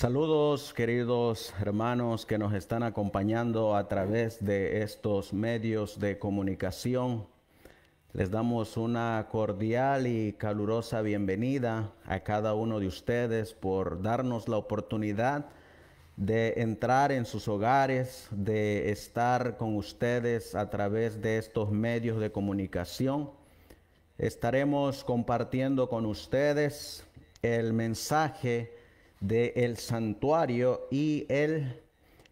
Saludos queridos hermanos que nos están acompañando a través de estos medios de comunicación. Les damos una cordial y calurosa bienvenida a cada uno de ustedes por darnos la oportunidad de entrar en sus hogares, de estar con ustedes a través de estos medios de comunicación. Estaremos compartiendo con ustedes el mensaje del el santuario y el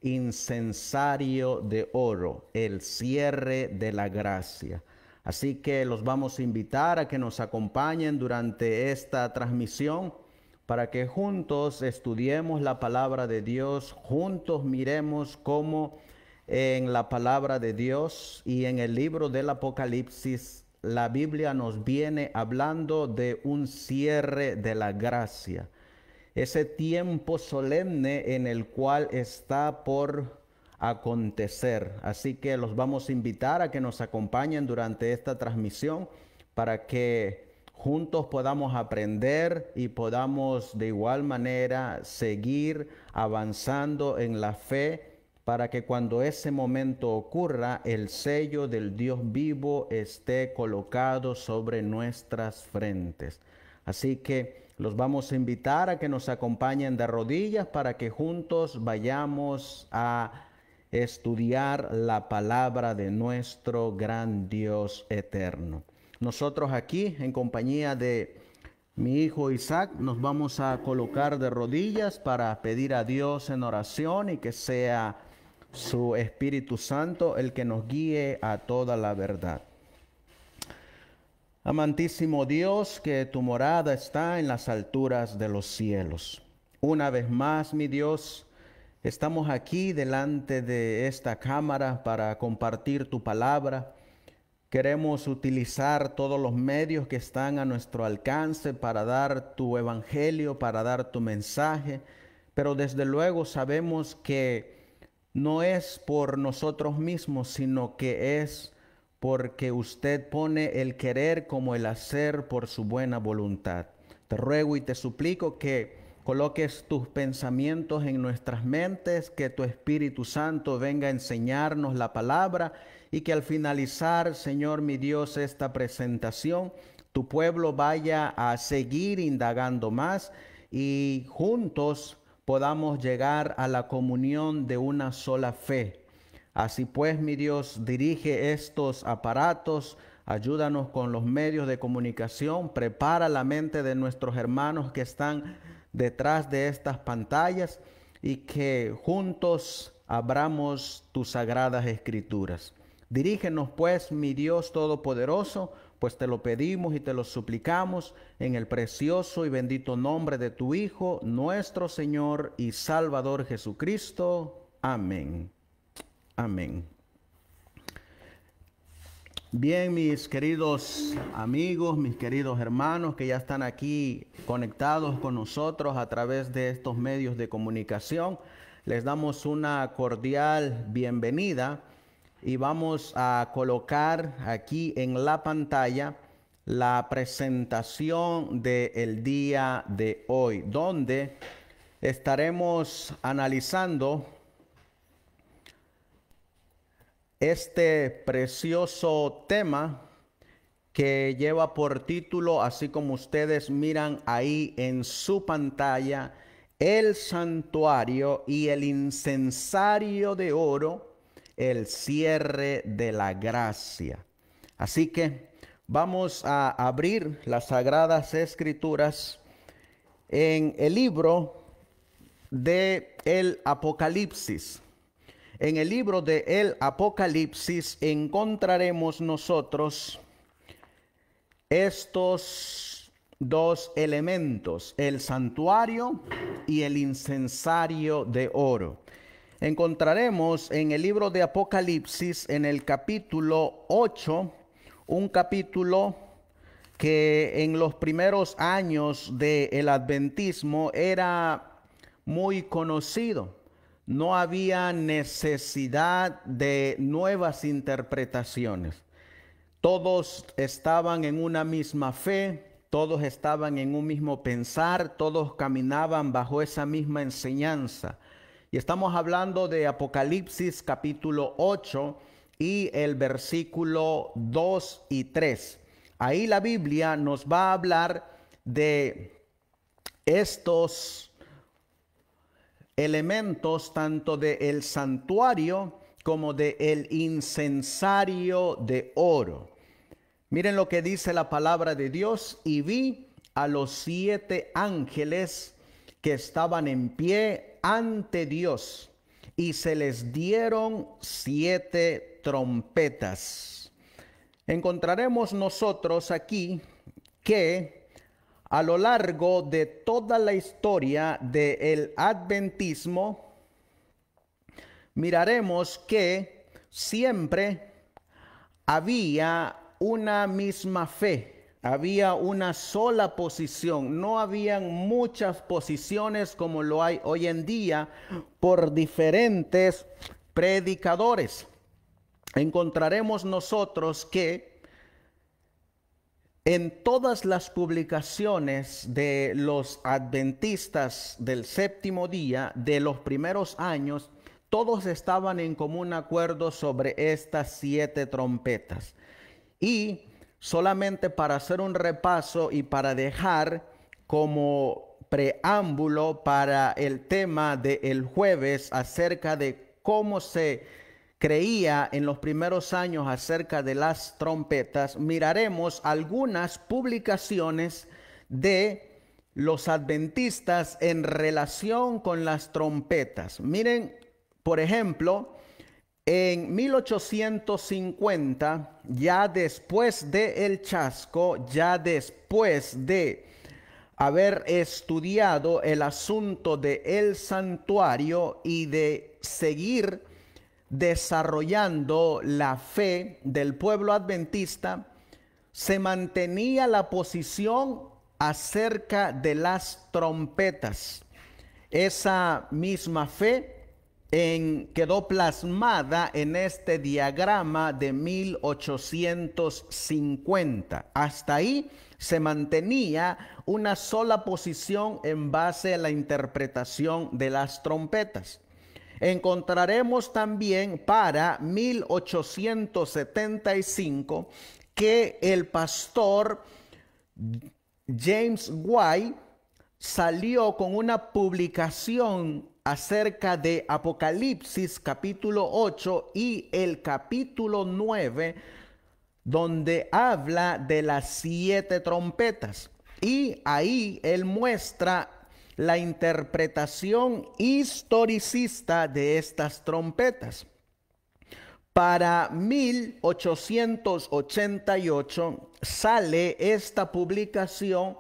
incensario de oro, el cierre de la gracia. Así que los vamos a invitar a que nos acompañen durante esta transmisión para que juntos estudiemos la palabra de Dios, juntos miremos cómo en la palabra de Dios y en el libro del Apocalipsis la Biblia nos viene hablando de un cierre de la gracia ese tiempo solemne en el cual está por acontecer. Así que los vamos a invitar a que nos acompañen durante esta transmisión para que juntos podamos aprender y podamos de igual manera seguir avanzando en la fe para que cuando ese momento ocurra, el sello del Dios vivo esté colocado sobre nuestras frentes. Así que los vamos a invitar a que nos acompañen de rodillas para que juntos vayamos a estudiar la palabra de nuestro gran Dios eterno. Nosotros aquí, en compañía de mi hijo Isaac, nos vamos a colocar de rodillas para pedir a Dios en oración y que sea su Espíritu Santo el que nos guíe a toda la verdad. Amantísimo Dios, que tu morada está en las alturas de los cielos. Una vez más, mi Dios, estamos aquí delante de esta cámara para compartir tu palabra. Queremos utilizar todos los medios que están a nuestro alcance para dar tu evangelio, para dar tu mensaje, pero desde luego sabemos que no es por nosotros mismos, sino que es porque usted pone el querer como el hacer por su buena voluntad. Te ruego y te suplico que coloques tus pensamientos en nuestras mentes, que tu Espíritu Santo venga a enseñarnos la palabra y que al finalizar, Señor mi Dios, esta presentación, tu pueblo vaya a seguir indagando más y juntos podamos llegar a la comunión de una sola fe Así pues, mi Dios, dirige estos aparatos, ayúdanos con los medios de comunicación, prepara la mente de nuestros hermanos que están detrás de estas pantallas y que juntos abramos tus sagradas escrituras. Dirígenos pues, mi Dios Todopoderoso, pues te lo pedimos y te lo suplicamos en el precioso y bendito nombre de tu Hijo, nuestro Señor y Salvador Jesucristo. Amén. Amén. Bien, mis queridos amigos, mis queridos hermanos que ya están aquí conectados con nosotros a través de estos medios de comunicación, les damos una cordial bienvenida y vamos a colocar aquí en la pantalla la presentación del el día de hoy, donde estaremos analizando este precioso tema que lleva por título, así como ustedes miran ahí en su pantalla, el santuario y el incensario de oro, el cierre de la gracia. Así que vamos a abrir las sagradas escrituras en el libro de el Apocalipsis. En el libro de el Apocalipsis encontraremos nosotros estos dos elementos, el santuario y el incensario de oro. Encontraremos en el libro de Apocalipsis, en el capítulo 8, un capítulo que en los primeros años del el adventismo era muy conocido no había necesidad de nuevas interpretaciones. Todos estaban en una misma fe, todos estaban en un mismo pensar, todos caminaban bajo esa misma enseñanza. Y estamos hablando de Apocalipsis capítulo 8 y el versículo 2 y 3. Ahí la Biblia nos va a hablar de estos elementos tanto del el santuario como del el incensario de oro. Miren lo que dice la palabra de Dios y vi a los siete ángeles que estaban en pie ante Dios y se les dieron siete trompetas. Encontraremos nosotros aquí que a lo largo de toda la historia del adventismo, miraremos que siempre había una misma fe, había una sola posición, no habían muchas posiciones como lo hay hoy en día por diferentes predicadores. Encontraremos nosotros que en todas las publicaciones de los adventistas del séptimo día de los primeros años, todos estaban en común acuerdo sobre estas siete trompetas. Y solamente para hacer un repaso y para dejar como preámbulo para el tema del jueves acerca de cómo se creía en los primeros años acerca de las trompetas, miraremos algunas publicaciones de los adventistas en relación con las trompetas. Miren, por ejemplo, en 1850, ya después de el chasco, ya después de haber estudiado el asunto de el santuario y de seguir desarrollando la fe del pueblo adventista, se mantenía la posición acerca de las trompetas. Esa misma fe quedó plasmada en este diagrama de 1850. Hasta ahí se mantenía una sola posición en base a la interpretación de las trompetas. Encontraremos también para 1875 que el pastor James White salió con una publicación acerca de Apocalipsis capítulo 8 y el capítulo 9, donde habla de las siete trompetas. Y ahí él muestra la interpretación historicista de estas trompetas. Para 1888 sale esta publicación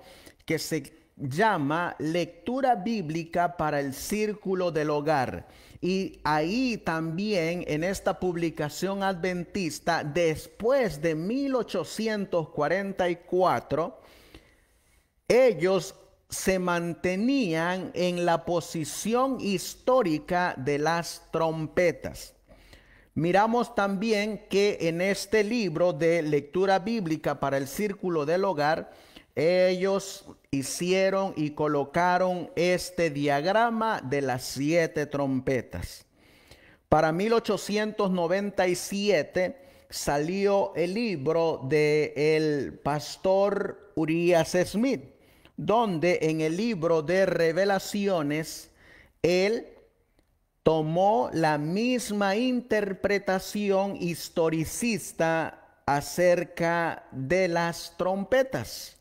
que se llama Lectura Bíblica para el Círculo del Hogar. Y ahí también en esta publicación adventista, después de 1844, ellos se mantenían en la posición histórica de las trompetas. Miramos también que en este libro de lectura bíblica para el círculo del hogar, ellos hicieron y colocaron este diagrama de las siete trompetas. Para 1897 salió el libro del el pastor Urias Smith donde en el libro de revelaciones él tomó la misma interpretación historicista acerca de las trompetas.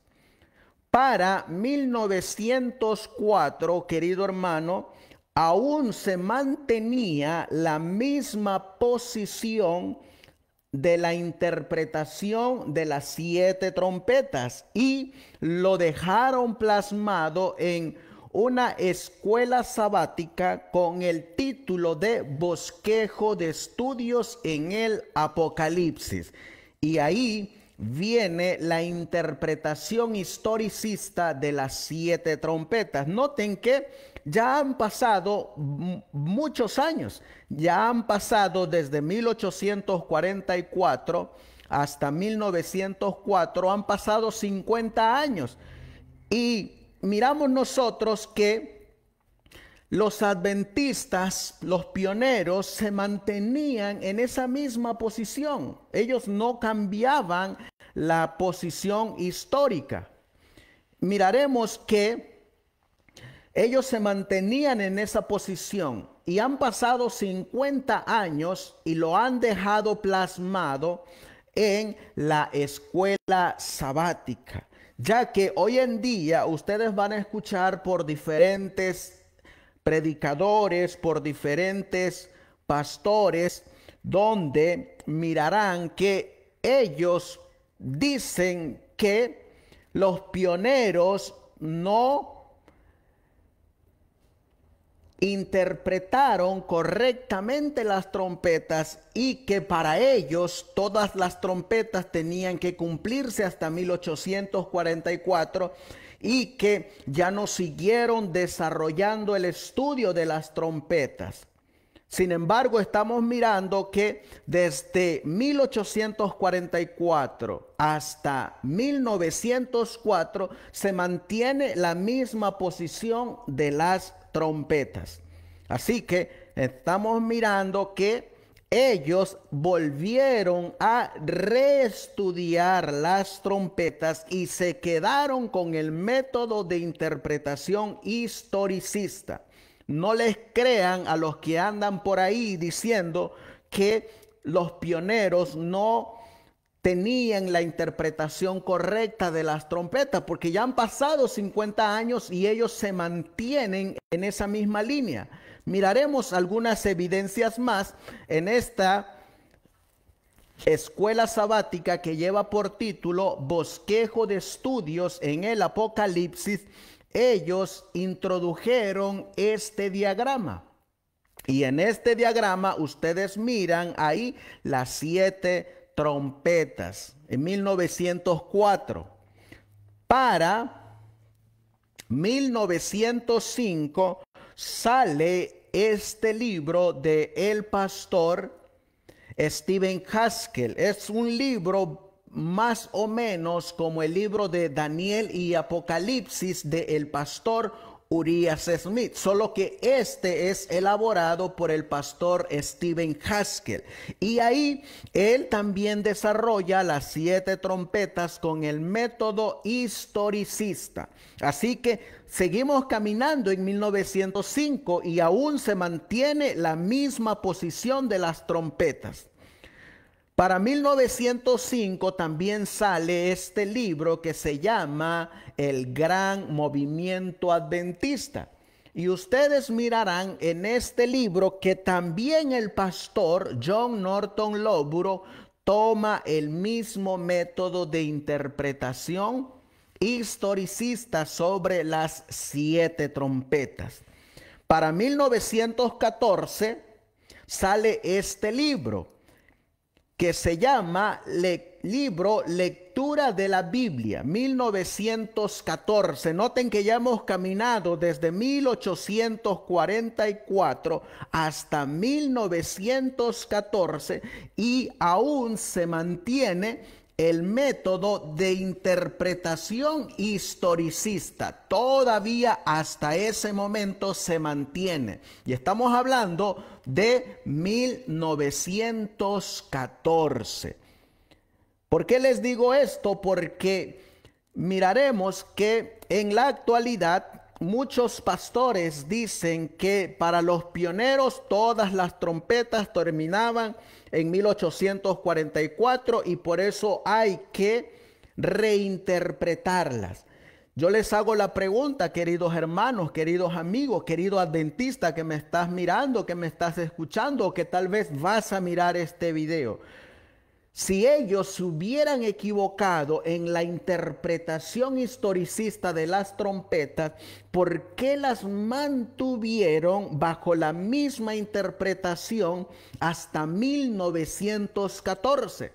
Para 1904, querido hermano, aún se mantenía la misma posición de la interpretación de las siete trompetas y lo dejaron plasmado en una escuela sabática con el título de Bosquejo de Estudios en el Apocalipsis. Y ahí viene la interpretación historicista de las siete trompetas. Noten que ya han pasado muchos años, ya han pasado desde 1844 hasta 1904, han pasado 50 años. Y miramos nosotros que los adventistas, los pioneros, se mantenían en esa misma posición. Ellos no cambiaban la posición histórica. Miraremos que ellos se mantenían en esa posición y han pasado 50 años y lo han dejado plasmado en la escuela sabática, ya que hoy en día ustedes van a escuchar por diferentes predicadores, por diferentes pastores, donde mirarán que ellos dicen que los pioneros no interpretaron correctamente las trompetas y que para ellos todas las trompetas tenían que cumplirse hasta 1844 y que ya no siguieron desarrollando el estudio de las trompetas. Sin embargo, estamos mirando que desde 1844 hasta 1904 se mantiene la misma posición de las trompetas. Así que estamos mirando que ellos volvieron a reestudiar las trompetas y se quedaron con el método de interpretación historicista. No les crean a los que andan por ahí diciendo que los pioneros no tenían la interpretación correcta de las trompetas, porque ya han pasado 50 años y ellos se mantienen en esa misma línea. Miraremos algunas evidencias más en esta escuela sabática que lleva por título Bosquejo de Estudios en el Apocalipsis. Ellos introdujeron este diagrama. Y en este diagrama ustedes miran ahí las siete trompetas en 1904 para 1905 sale este libro de El Pastor Stephen Haskell. Es un libro más o menos como el libro de Daniel y Apocalipsis de El Pastor Urias Smith, solo que este es elaborado por el pastor Stephen Haskell. Y ahí él también desarrolla las siete trompetas con el método historicista. Así que seguimos caminando en 1905 y aún se mantiene la misma posición de las trompetas. Para 1905 también sale este libro que se llama El Gran Movimiento Adventista. Y ustedes mirarán en este libro que también el pastor John Norton Loburo toma el mismo método de interpretación historicista sobre las siete trompetas. Para 1914 sale este libro que se llama libro Lectura de la Biblia, 1914. Noten que ya hemos caminado desde 1844 hasta 1914 y aún se mantiene el método de interpretación historicista todavía hasta ese momento se mantiene. Y estamos hablando de 1914. ¿Por qué les digo esto? Porque miraremos que en la actualidad muchos pastores dicen que para los pioneros todas las trompetas terminaban en 1844 y por eso hay que reinterpretarlas. Yo les hago la pregunta, queridos hermanos, queridos amigos, querido adventista que me estás mirando, que me estás escuchando o que tal vez vas a mirar este video si ellos se hubieran equivocado en la interpretación historicista de las trompetas, ¿por qué las mantuvieron bajo la misma interpretación hasta 1914?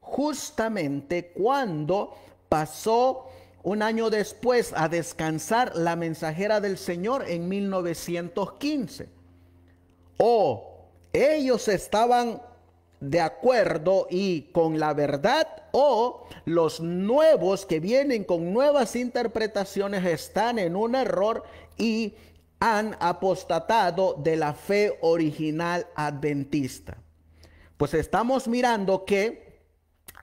Justamente cuando pasó un año después a descansar la mensajera del Señor en 1915. O ellos estaban de acuerdo y con la verdad o los nuevos que vienen con nuevas interpretaciones están en un error y han apostatado de la fe original adventista. Pues estamos mirando que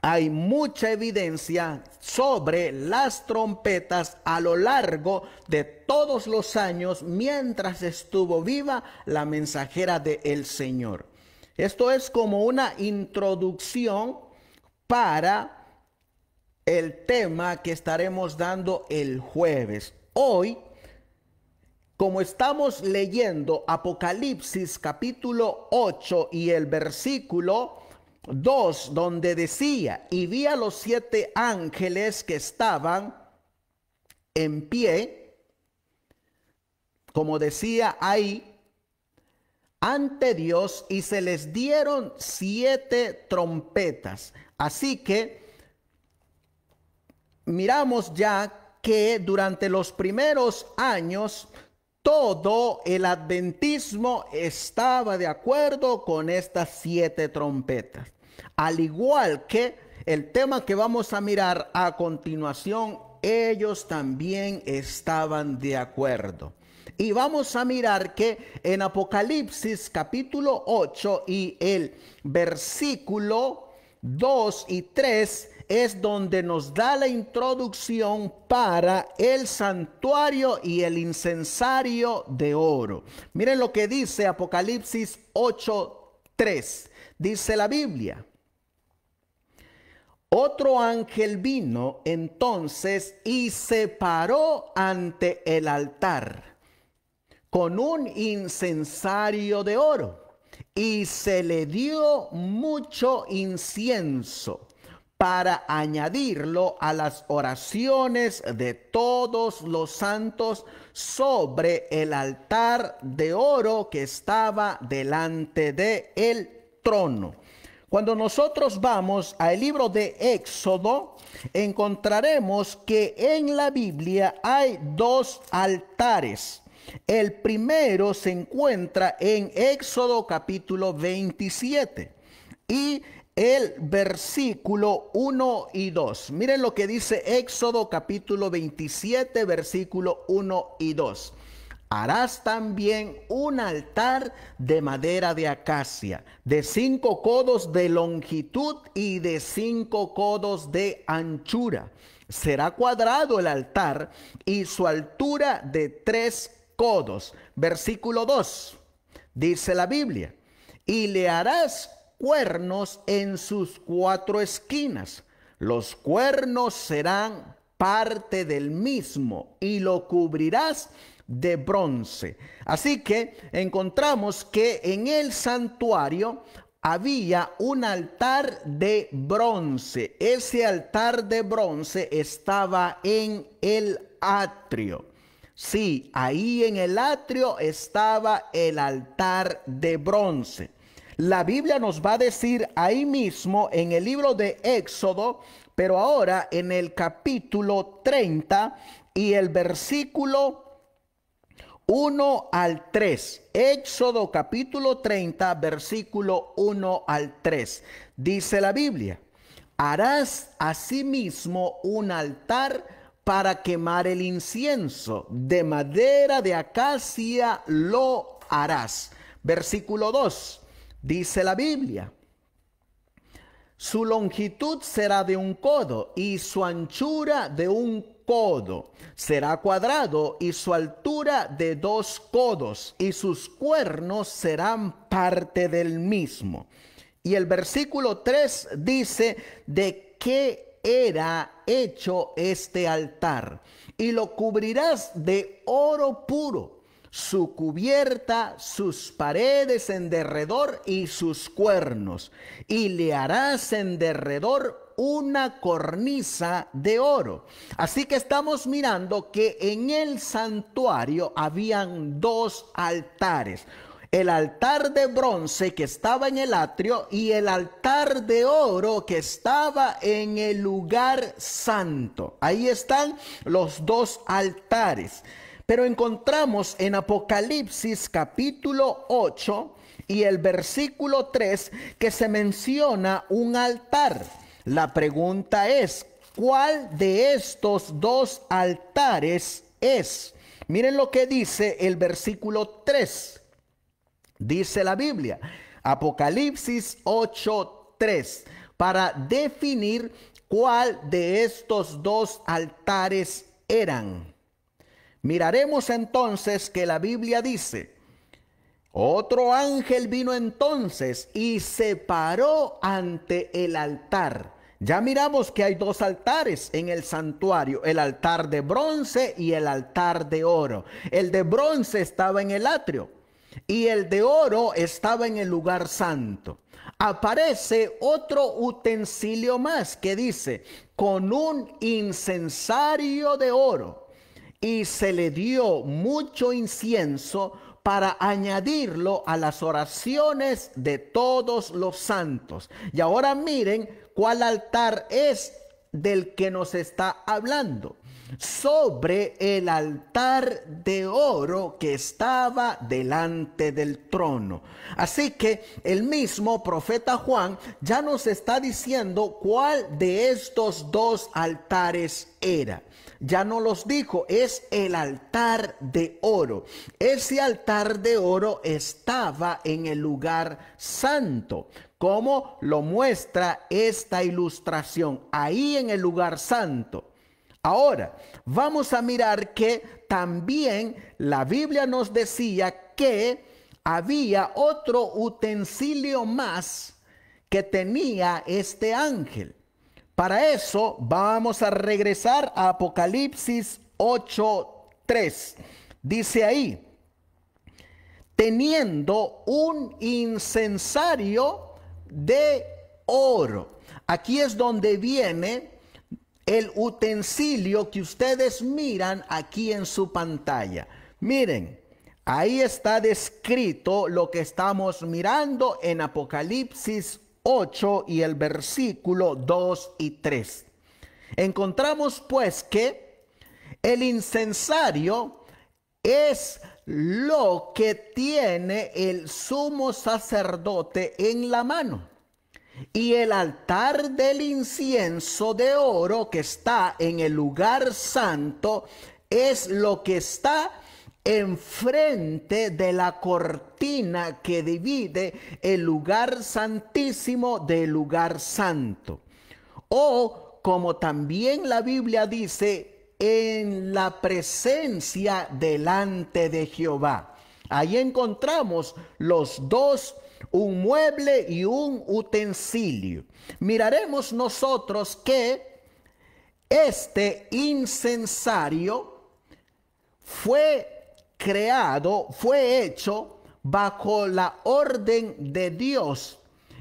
hay mucha evidencia sobre las trompetas a lo largo de todos los años mientras estuvo viva la mensajera del Señor. Esto es como una introducción para el tema que estaremos dando el jueves. Hoy, como estamos leyendo Apocalipsis capítulo 8 y el versículo 2, donde decía, y vi a los siete ángeles que estaban en pie, como decía ahí, ante Dios y se les dieron siete trompetas. Así que miramos ya que durante los primeros años todo el adventismo estaba de acuerdo con estas siete trompetas. Al igual que el tema que vamos a mirar a continuación, ellos también estaban de acuerdo. Y vamos a mirar que en Apocalipsis capítulo 8 y el versículo 2 y 3 es donde nos da la introducción para el santuario y el incensario de oro. Miren lo que dice Apocalipsis 8:3. Dice la Biblia. Otro ángel vino entonces y se paró ante el altar con un incensario de oro y se le dio mucho incienso para añadirlo a las oraciones de todos los santos sobre el altar de oro que estaba delante de el trono. Cuando nosotros vamos al libro de Éxodo, encontraremos que en la Biblia hay dos altares el primero se encuentra en Éxodo capítulo 27 y el versículo 1 y 2. Miren lo que dice Éxodo capítulo 27, versículo 1 y 2. Harás también un altar de madera de acacia, de cinco codos de longitud y de cinco codos de anchura. Será cuadrado el altar y su altura de tres codos. Versículo 2, dice la Biblia, y le harás cuernos en sus cuatro esquinas. Los cuernos serán parte del mismo y lo cubrirás de bronce. Así que encontramos que en el santuario había un altar de bronce. Ese altar de bronce estaba en el atrio. Sí, ahí en el atrio estaba el altar de bronce. La Biblia nos va a decir ahí mismo en el libro de Éxodo, pero ahora en el capítulo 30 y el versículo 1 al 3. Éxodo capítulo 30, versículo 1 al 3. Dice la Biblia, harás asimismo un altar para quemar el incienso. De madera de acacia lo harás. Versículo 2. Dice la Biblia. Su longitud será de un codo y su anchura de un codo. Será cuadrado y su altura de dos codos y sus cuernos serán parte del mismo. Y el versículo 3 dice, ¿de qué era hecho este altar, y lo cubrirás de oro puro, su cubierta, sus paredes en derredor y sus cuernos, y le harás en derredor una cornisa de oro. Así que estamos mirando que en el santuario habían dos altares el altar de bronce que estaba en el atrio y el altar de oro que estaba en el lugar santo. Ahí están los dos altares. Pero encontramos en Apocalipsis capítulo 8 y el versículo 3 que se menciona un altar. La pregunta es, ¿cuál de estos dos altares es? Miren lo que dice el versículo 3. Dice la Biblia, Apocalipsis 8:3, para definir cuál de estos dos altares eran. Miraremos entonces que la Biblia dice, otro ángel vino entonces y se paró ante el altar. Ya miramos que hay dos altares en el santuario, el altar de bronce y el altar de oro. El de bronce estaba en el atrio, y el de oro estaba en el lugar santo. Aparece otro utensilio más que dice, con un incensario de oro. Y se le dio mucho incienso para añadirlo a las oraciones de todos los santos. Y ahora miren cuál altar es del que nos está hablando sobre el altar de oro que estaba delante del trono. Así que el mismo profeta Juan ya nos está diciendo cuál de estos dos altares era. Ya no los dijo, es el altar de oro. Ese altar de oro estaba en el lugar santo, como lo muestra esta ilustración, ahí en el lugar santo Ahora, vamos a mirar que también la Biblia nos decía que había otro utensilio más que tenía este ángel. Para eso vamos a regresar a Apocalipsis 8.3. Dice ahí, teniendo un incensario de oro. Aquí es donde viene el utensilio que ustedes miran aquí en su pantalla. Miren, ahí está descrito lo que estamos mirando en Apocalipsis 8 y el versículo 2 y 3. Encontramos pues que el incensario es lo que tiene el sumo sacerdote en la mano y el altar del incienso de oro que está en el lugar santo es lo que está enfrente de la cortina que divide el lugar santísimo del lugar santo. O como también la Biblia dice, en la presencia delante de Jehová. Ahí encontramos los dos un mueble y un utensilio. Miraremos nosotros que este incensario fue creado, fue hecho bajo la orden de Dios.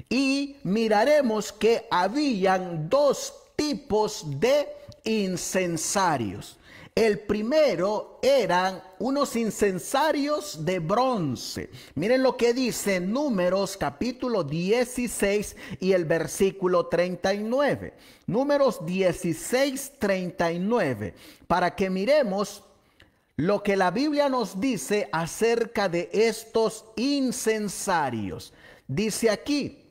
Y miraremos que habían dos tipos de incensarios. El primero eran unos incensarios de bronce. Miren lo que dice Números capítulo 16 y el versículo 39. Números 16, 39. Para que miremos lo que la Biblia nos dice acerca de estos incensarios. Dice aquí,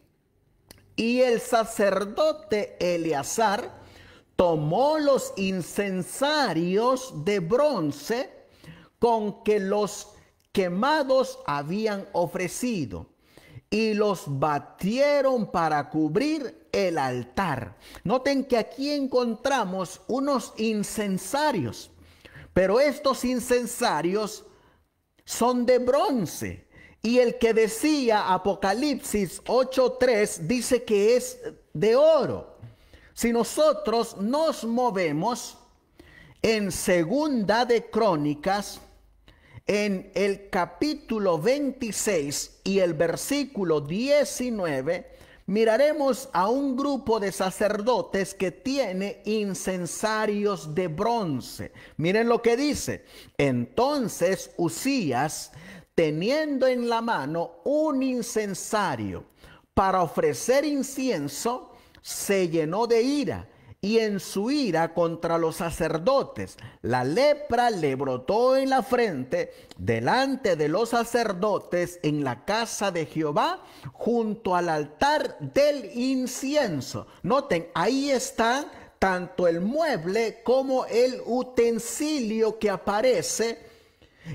y el sacerdote Eleazar, tomó los incensarios de bronce con que los quemados habían ofrecido y los batieron para cubrir el altar. Noten que aquí encontramos unos incensarios, pero estos incensarios son de bronce. Y el que decía Apocalipsis 8.3 dice que es de oro. Si nosotros nos movemos en Segunda de Crónicas, en el capítulo 26 y el versículo 19, miraremos a un grupo de sacerdotes que tiene incensarios de bronce. Miren lo que dice. Entonces Usías, teniendo en la mano un incensario para ofrecer incienso, se llenó de ira y en su ira contra los sacerdotes, la lepra le brotó en la frente delante de los sacerdotes en la casa de Jehová junto al altar del incienso. Noten, ahí están tanto el mueble como el utensilio que aparece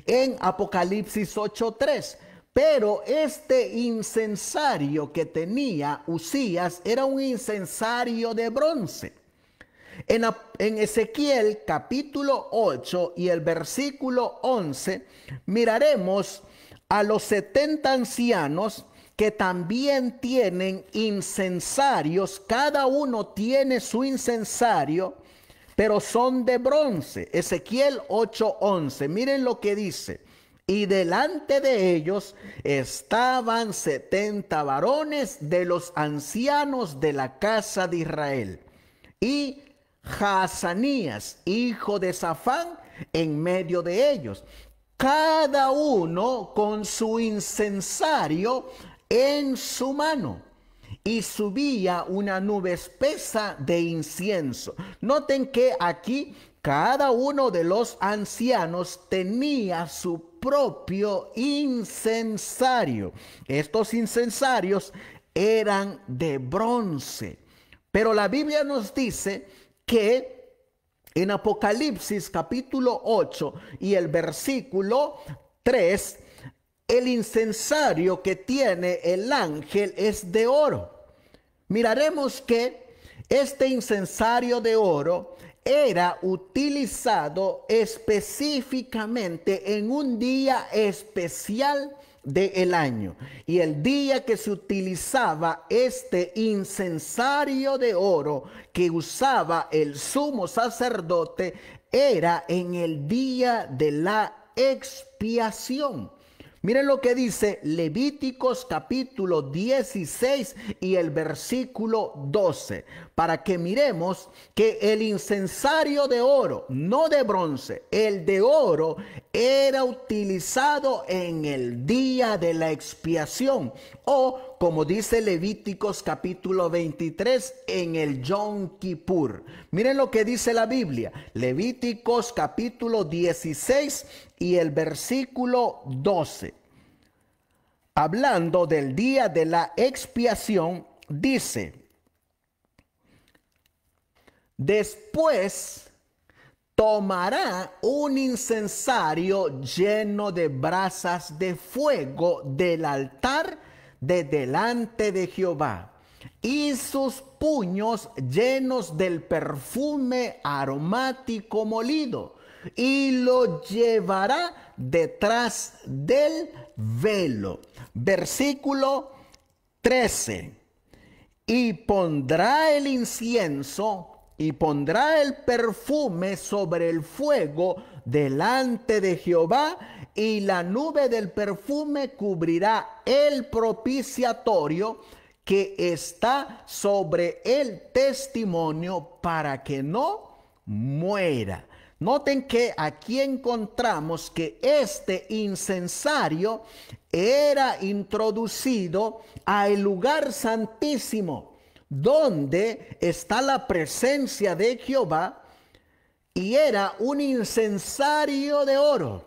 en Apocalipsis 8.3. Pero este incensario que tenía Usías era un incensario de bronce. En, Ezequiel capítulo 8 y el versículo 11 miraremos a los 70 ancianos que también tienen incensarios. Cada uno tiene su incensario, pero son de bronce. Ezequiel 8:11. Miren lo que dice. Y delante de ellos estaban setenta varones de los ancianos de la casa de Israel. Y Hazanías, hijo de Safán, en medio de ellos. Cada uno con su incensario en su mano y subía una nube espesa de incienso. Noten que aquí cada uno de los ancianos tenía su propio incensario. Estos incensarios eran de bronce. Pero la Biblia nos dice que en Apocalipsis capítulo 8 y el versículo 3, el incensario que tiene el ángel es de oro. Miraremos que este incensario de oro era utilizado específicamente en un día especial del año. Y el día que se utilizaba este incensario de oro que usaba el sumo sacerdote era en el día de la expiación. Miren lo que dice Levíticos capítulo 16 y el versículo 12, para que miremos que el incensario de oro, no de bronce, el de oro era utilizado en el día de la expiación o como dice Levíticos capítulo 23 en el Yom Kippur. Miren lo que dice la Biblia, Levíticos capítulo 16 y el versículo 12, hablando del día de la expiación, dice, después tomará un incensario lleno de brasas de fuego del altar de delante de Jehová y sus puños llenos del perfume aromático molido y lo llevará detrás del velo. Versículo 13. Y pondrá el incienso y pondrá el perfume sobre el fuego delante de Jehová, y la nube del perfume cubrirá el propiciatorio que está sobre el testimonio para que no muera. Noten que aquí encontramos que este incensario era introducido al lugar santísimo, donde está la presencia de Jehová, y era un incensario de oro.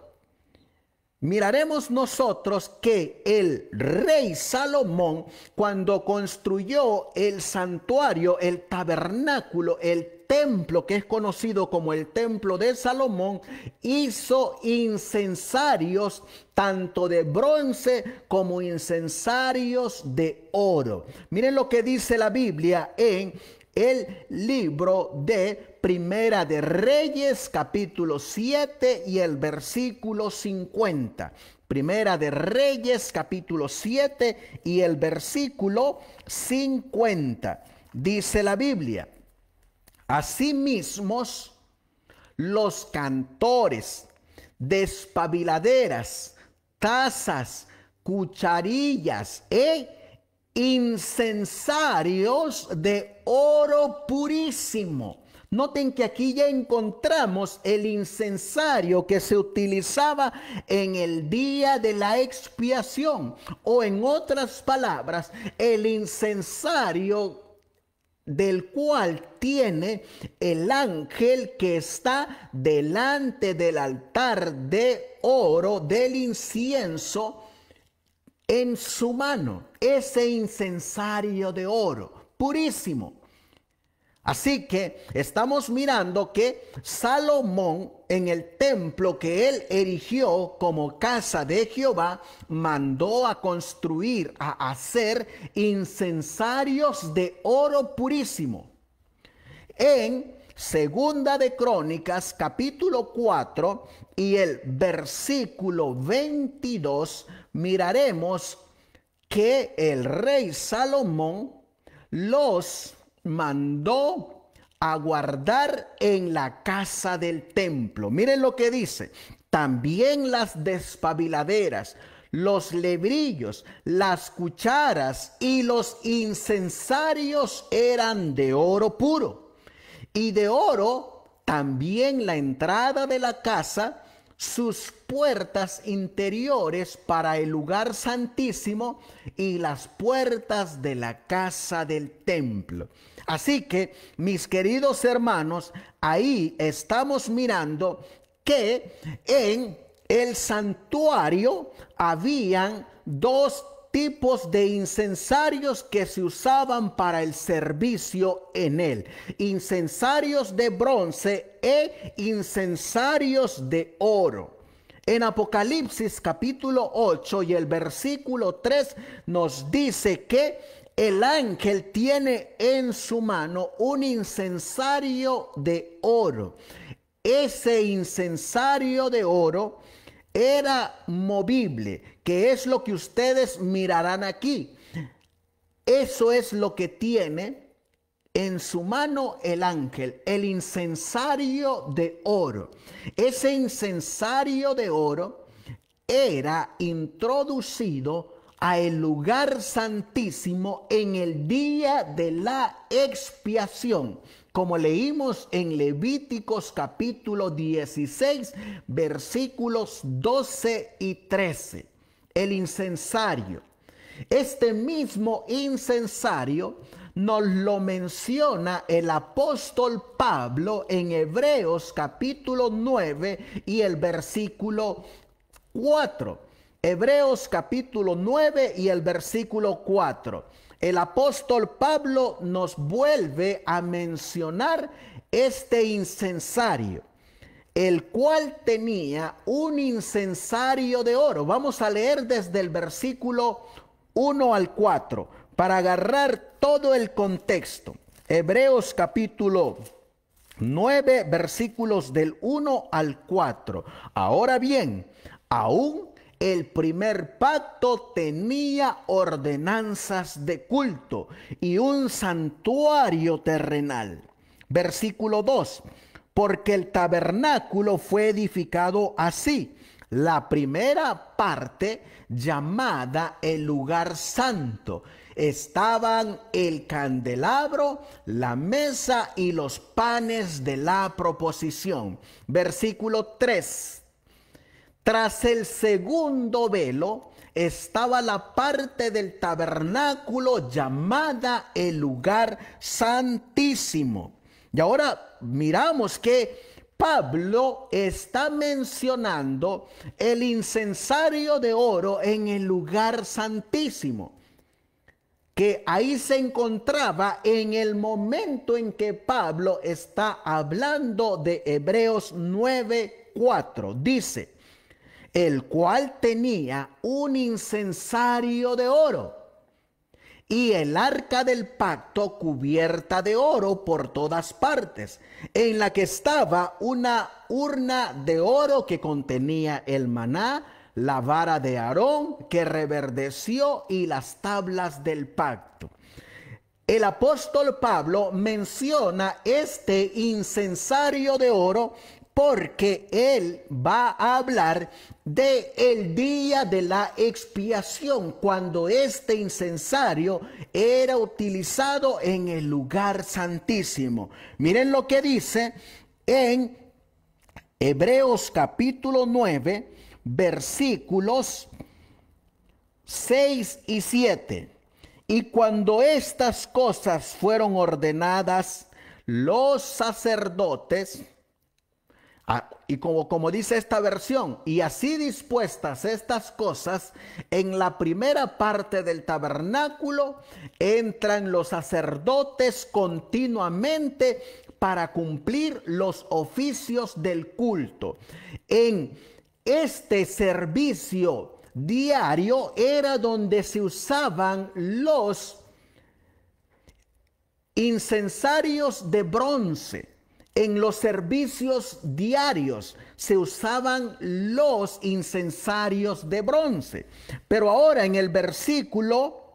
Miraremos nosotros que el rey Salomón, cuando construyó el santuario, el tabernáculo, el templo que es conocido como el templo de Salomón, hizo incensarios tanto de bronce como incensarios de oro. Miren lo que dice la Biblia en el libro de Primera de Reyes, capítulo 7 y el versículo 50. Primera de Reyes, capítulo 7 y el versículo 50. Dice la Biblia mismos los cantores, despabiladeras, tazas, cucharillas e incensarios de oro purísimo. Noten que aquí ya encontramos el incensario que se utilizaba en el día de la expiación o en otras palabras, el incensario del cual tiene el ángel que está delante del altar de oro del incienso en su mano, ese incensario de oro purísimo. Así que estamos mirando que Salomón en el templo que él erigió como casa de Jehová, mandó a construir, a hacer incensarios de oro purísimo. En Segunda de Crónicas capítulo 4 y el versículo 22 miraremos que el rey Salomón los mandó a guardar en la casa del templo. Miren lo que dice. También las despabiladeras, los lebrillos, las cucharas y los incensarios eran de oro puro. Y de oro también la entrada de la casa, sus puertas interiores para el lugar santísimo y las puertas de la casa del templo. Así que, mis queridos hermanos, ahí estamos mirando que en el santuario habían dos tipos de incensarios que se usaban para el servicio en él. Incensarios de bronce e incensarios de oro. En Apocalipsis capítulo 8 y el versículo 3 nos dice que el ángel tiene en su mano un incensario de oro. Ese incensario de oro era movible, que es lo que ustedes mirarán aquí. Eso es lo que tiene en su mano el ángel, el incensario de oro. Ese incensario de oro era introducido a el lugar santísimo en el día de la expiación, como leímos en Levíticos capítulo 16, versículos 12 y 13. El incensario. Este mismo incensario nos lo menciona el apóstol Pablo en Hebreos capítulo 9 y el versículo 4 Hebreos capítulo 9 y el versículo 4. El apóstol Pablo nos vuelve a mencionar este incensario, el cual tenía un incensario de oro. Vamos a leer desde el versículo 1 al 4 para agarrar todo el contexto. Hebreos capítulo 9, versículos del 1 al 4. Ahora bien, aún el primer pacto tenía ordenanzas de culto y un santuario terrenal. Versículo 2. Porque el tabernáculo fue edificado así. La primera parte llamada el lugar santo. Estaban el candelabro, la mesa y los panes de la proposición. Versículo 3 tras el segundo velo estaba la parte del tabernáculo llamada el lugar santísimo. Y ahora miramos que Pablo está mencionando el incensario de oro en el lugar santísimo, que ahí se encontraba en el momento en que Pablo está hablando de Hebreos 9:4. Dice, el cual tenía un incensario de oro y el arca del pacto cubierta de oro por todas partes, en la que estaba una urna de oro que contenía el maná, la vara de Aarón que reverdeció y las tablas del pacto. El apóstol Pablo menciona este incensario de oro porque él va a hablar de el día de la expiación cuando este incensario era utilizado en el lugar santísimo. Miren lo que dice en Hebreos capítulo 9, versículos 6 y 7. Y cuando estas cosas fueron ordenadas, los sacerdotes Ah, y como, como dice esta versión, y así dispuestas estas cosas, en la primera parte del tabernáculo entran los sacerdotes continuamente para cumplir los oficios del culto. En este servicio diario era donde se usaban los incensarios de bronce en los servicios diarios se usaban los incensarios de bronce. Pero ahora en el versículo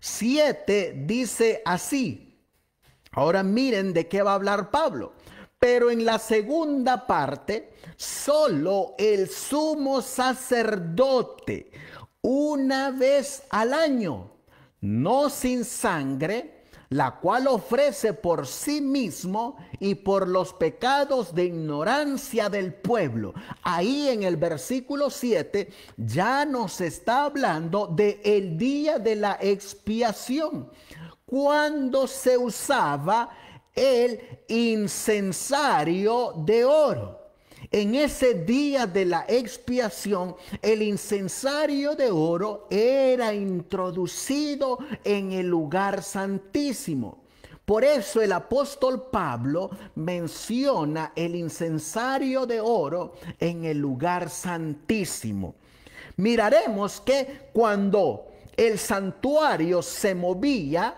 7 dice así. Ahora miren de qué va a hablar Pablo. Pero en la segunda parte, solo el sumo sacerdote, una vez al año, no sin sangre, la cual ofrece por sí mismo y por los pecados de ignorancia del pueblo. Ahí en el versículo 7 ya nos está hablando de el día de la expiación, cuando se usaba el incensario de oro. En ese día de la expiación, el incensario de oro era introducido en el lugar santísimo. Por eso el apóstol Pablo menciona el incensario de oro en el lugar santísimo. Miraremos que cuando el santuario se movía,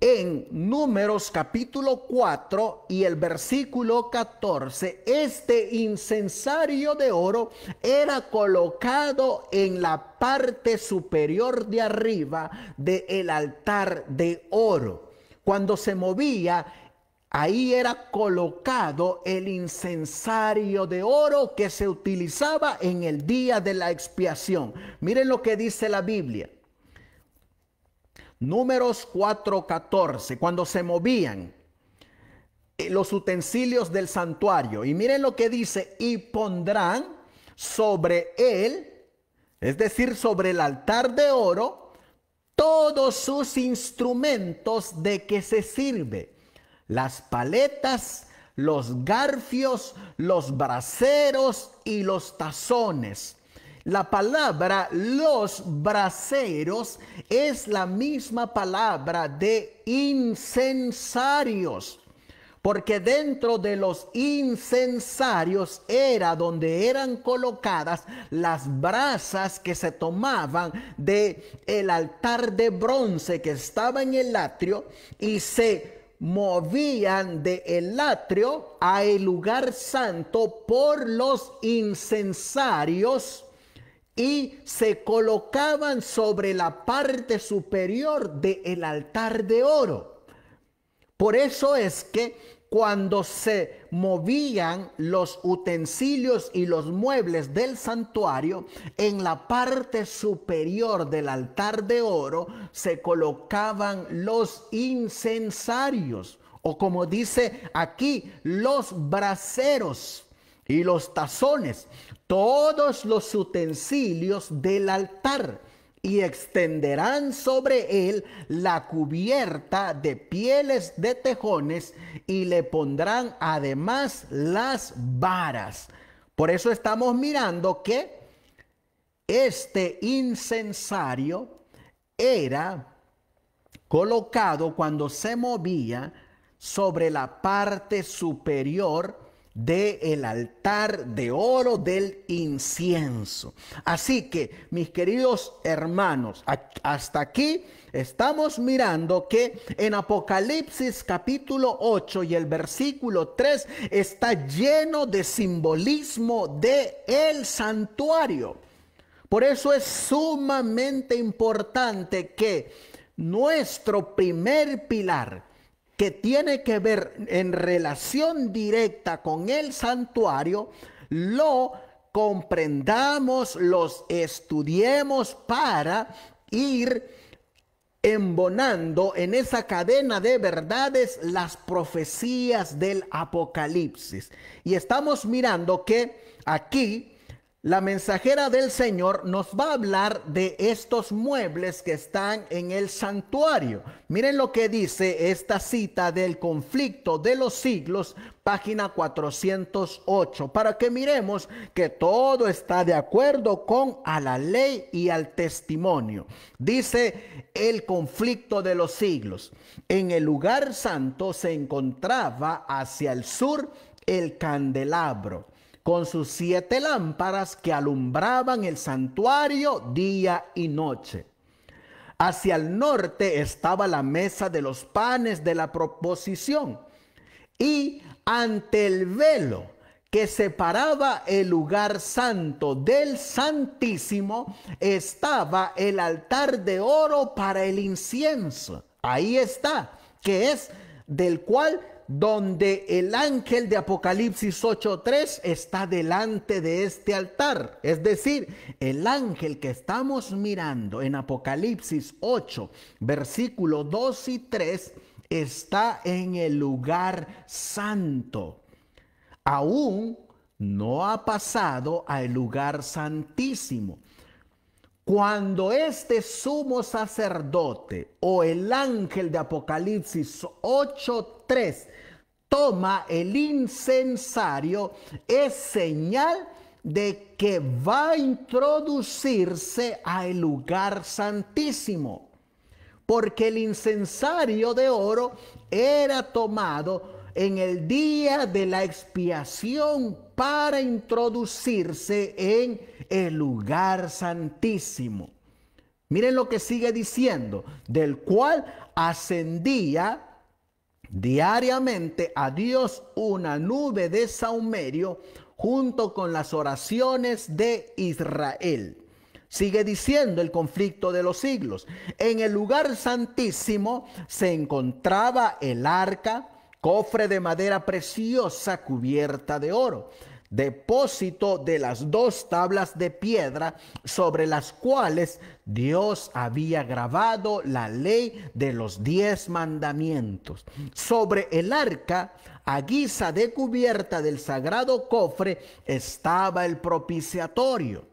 en Números capítulo 4 y el versículo 14, este incensario de oro era colocado en la parte superior de arriba del altar de oro. Cuando se movía, ahí era colocado el incensario de oro que se utilizaba en el día de la expiación. Miren lo que dice la Biblia. Números 4:14, cuando se movían eh, los utensilios del santuario. Y miren lo que dice, y pondrán sobre él, es decir, sobre el altar de oro, todos sus instrumentos de que se sirve. Las paletas, los garfios, los braseros y los tazones la palabra los braseros es la misma palabra de incensarios, porque dentro de los incensarios era donde eran colocadas las brasas que se tomaban de el altar de bronce que estaba en el atrio y se movían de el atrio a el lugar santo por los incensarios y se colocaban sobre la parte superior del altar de oro. Por eso es que cuando se movían los utensilios y los muebles del santuario, en la parte superior del altar de oro se colocaban los incensarios, o como dice aquí, los braseros y los tazones, todos los utensilios del altar y extenderán sobre él la cubierta de pieles de tejones y le pondrán además las varas. Por eso estamos mirando que este incensario era colocado cuando se movía sobre la parte superior del el altar de oro del incienso. Así que, mis queridos hermanos, hasta aquí estamos mirando que en Apocalipsis capítulo 8 y el versículo 3 está lleno de simbolismo de el santuario. Por eso es sumamente importante que nuestro primer pilar, que tiene que ver en relación directa con el santuario, lo comprendamos, los estudiemos para ir embonando en esa cadena de verdades las profecías del Apocalipsis. Y estamos mirando que aquí la mensajera del Señor nos va a hablar de estos muebles que están en el santuario. Miren lo que dice esta cita del conflicto de los siglos, página 408, para que miremos que todo está de acuerdo con a la ley y al testimonio. Dice el conflicto de los siglos. En el lugar santo se encontraba hacia el sur el candelabro con sus siete lámparas que alumbraban el santuario día y noche. Hacia el norte estaba la mesa de los panes de la proposición y ante el velo que separaba el lugar santo del santísimo estaba el altar de oro para el incienso. Ahí está, que es del cual donde el ángel de Apocalipsis 8.3 está delante de este altar. Es decir, el ángel que estamos mirando en Apocalipsis 8, versículo 2 y 3, está en el lugar santo. Aún no ha pasado al lugar santísimo. Cuando este sumo sacerdote o el ángel de Apocalipsis 8.3 toma el incensario es señal de que va a introducirse al lugar santísimo. Porque el incensario de oro era tomado en el día de la expiación para introducirse en el lugar santísimo. Miren lo que sigue diciendo, del cual ascendía diariamente a Dios una nube de saumerio junto con las oraciones de Israel. Sigue diciendo el conflicto de los siglos. En el lugar santísimo se encontraba el arca, cofre de madera preciosa cubierta de oro depósito de las dos tablas de piedra sobre las cuales Dios había grabado la ley de los diez mandamientos. Sobre el arca, a guisa de cubierta del sagrado cofre, estaba el propiciatorio.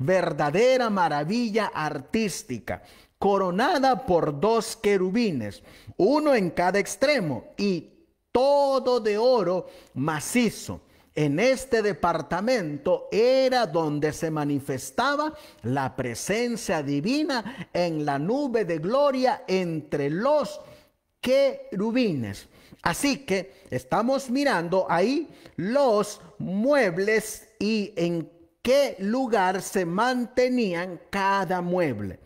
Verdadera maravilla artística, coronada por dos querubines, uno en cada extremo y todo de oro macizo en este departamento era donde se manifestaba la presencia divina en la nube de gloria entre los querubines. Así que estamos mirando ahí los muebles y en qué lugar se mantenían cada mueble.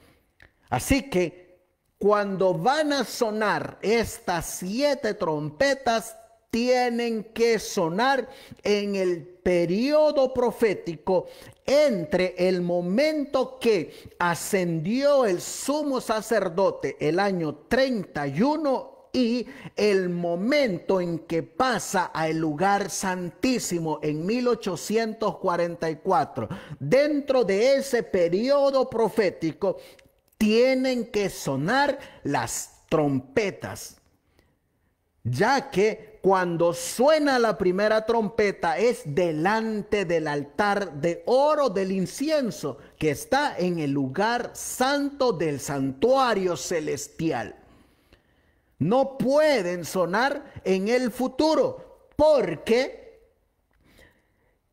Así que cuando van a sonar estas siete trompetas, tienen que sonar en el periodo profético entre el momento que ascendió el sumo sacerdote el año 31 y el momento en que pasa al lugar santísimo en 1844. Dentro de ese periodo profético tienen que sonar las trompetas, ya que cuando suena la primera trompeta es delante del altar de oro del incienso que está en el lugar santo del santuario celestial. No pueden sonar en el futuro porque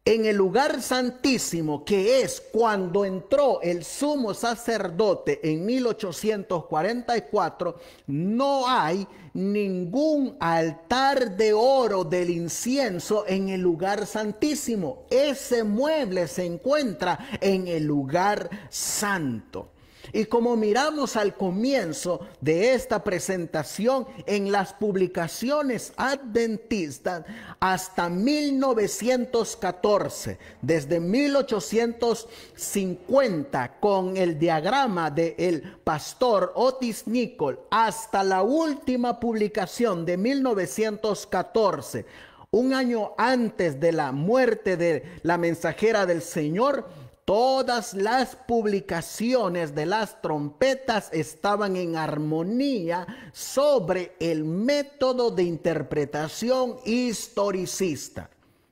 en el lugar santísimo, que es cuando entró el sumo sacerdote en 1844, no hay ningún altar de oro del incienso en el lugar santísimo. Ese mueble se encuentra en el lugar santo. Y como miramos al comienzo de esta presentación en las publicaciones adventistas, hasta 1914, desde 1850, con el diagrama del el pastor Otis Nicol, hasta la última publicación de 1914, un año antes de la muerte de la mensajera del Señor, Todas las publicaciones de las trompetas estaban en armonía sobre el método de interpretación historicista.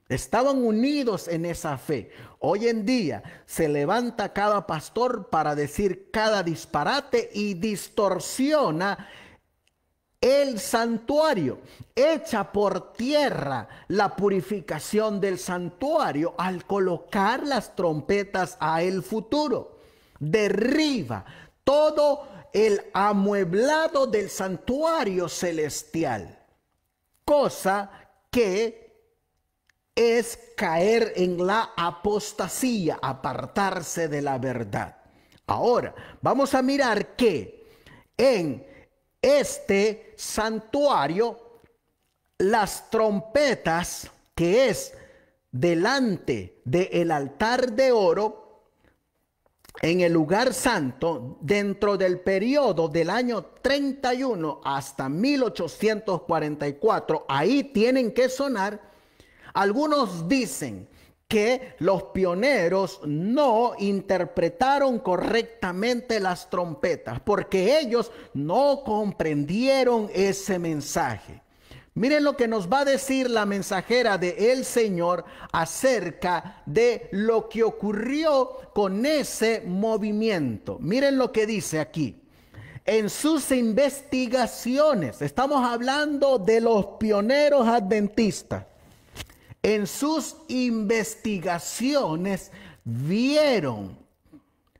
Estaban unidos en esa fe. Hoy en día se levanta cada pastor para decir cada disparate y distorsiona el santuario, echa por tierra la purificación del santuario al colocar las trompetas a el futuro. Derriba todo el amueblado del santuario celestial, cosa que es caer en la apostasía, apartarse de la verdad. Ahora, vamos a mirar que en este santuario las trompetas que es delante del altar de oro en el lugar santo dentro del periodo del año 31 hasta 1844. Ahí tienen que sonar. Algunos dicen que los pioneros no interpretaron correctamente las trompetas, porque ellos no comprendieron ese mensaje. Miren lo que nos va a decir la mensajera de el Señor acerca de lo que ocurrió con ese movimiento. Miren lo que dice aquí. En sus investigaciones, estamos hablando de los pioneros adventistas en sus investigaciones vieron.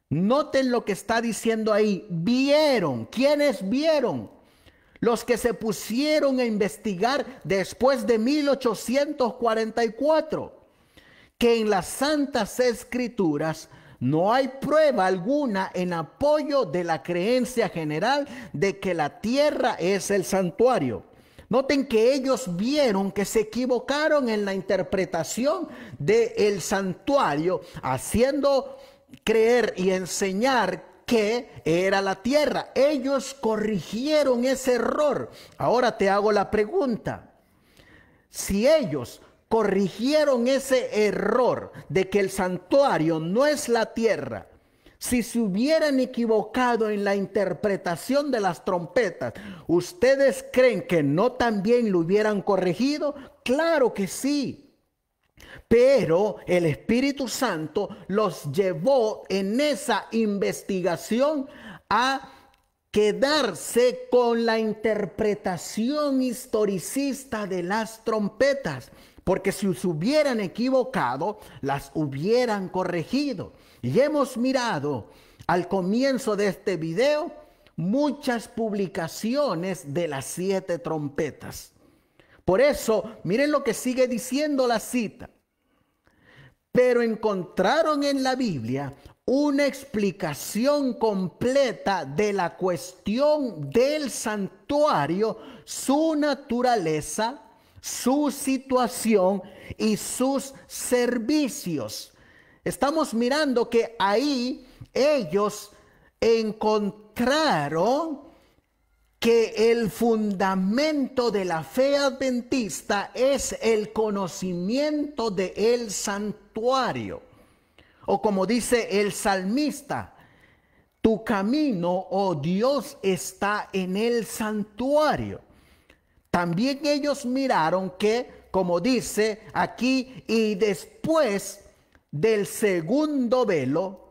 Noten lo que está diciendo ahí. Vieron. ¿Quiénes vieron? Los que se pusieron a investigar después de 1844, que en las Santas Escrituras no hay prueba alguna en apoyo de la creencia general de que la tierra es el santuario Noten que ellos vieron que se equivocaron en la interpretación del santuario, haciendo creer y enseñar que era la tierra. Ellos corrigieron ese error. Ahora te hago la pregunta. Si ellos corrigieron ese error de que el santuario no es la tierra, si se hubieran equivocado en la interpretación de las trompetas, ¿ustedes creen que no también lo hubieran corregido? Claro que sí. Pero el Espíritu Santo los llevó en esa investigación a quedarse con la interpretación historicista de las trompetas, porque si se hubieran equivocado, las hubieran corregido. Y hemos mirado al comienzo de este video muchas publicaciones de las siete trompetas. Por eso, miren lo que sigue diciendo la cita. Pero encontraron en la Biblia una explicación completa de la cuestión del santuario, su naturaleza, su situación y sus servicios estamos mirando que ahí ellos encontraron que el fundamento de la fe adventista es el conocimiento del el santuario. O como dice el salmista, tu camino, oh Dios, está en el santuario. También ellos miraron que, como dice aquí, y después del segundo velo,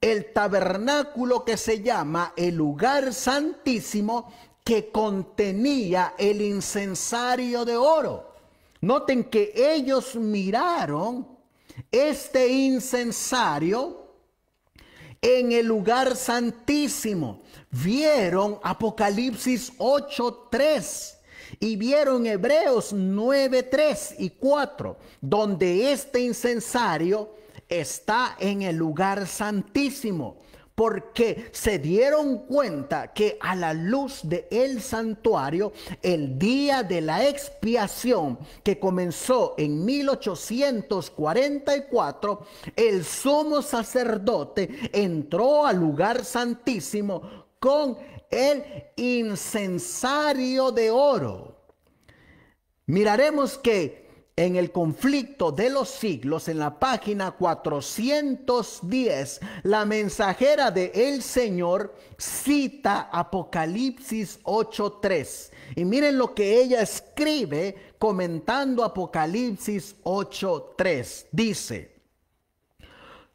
el tabernáculo que se llama el lugar santísimo que contenía el incensario de oro. Noten que ellos miraron este incensario en el lugar santísimo. Vieron Apocalipsis 8:3 y vieron Hebreos 9, 3 y 4, donde este incensario está en el lugar santísimo, porque se dieron cuenta que a la luz del santuario, el día de la expiación que comenzó en 1844, el sumo sacerdote entró al lugar santísimo con el incensario de oro. Miraremos que en el conflicto de los siglos, en la página 410, la mensajera de el Señor cita Apocalipsis 8.3. Y miren lo que ella escribe comentando Apocalipsis 8.3. Dice,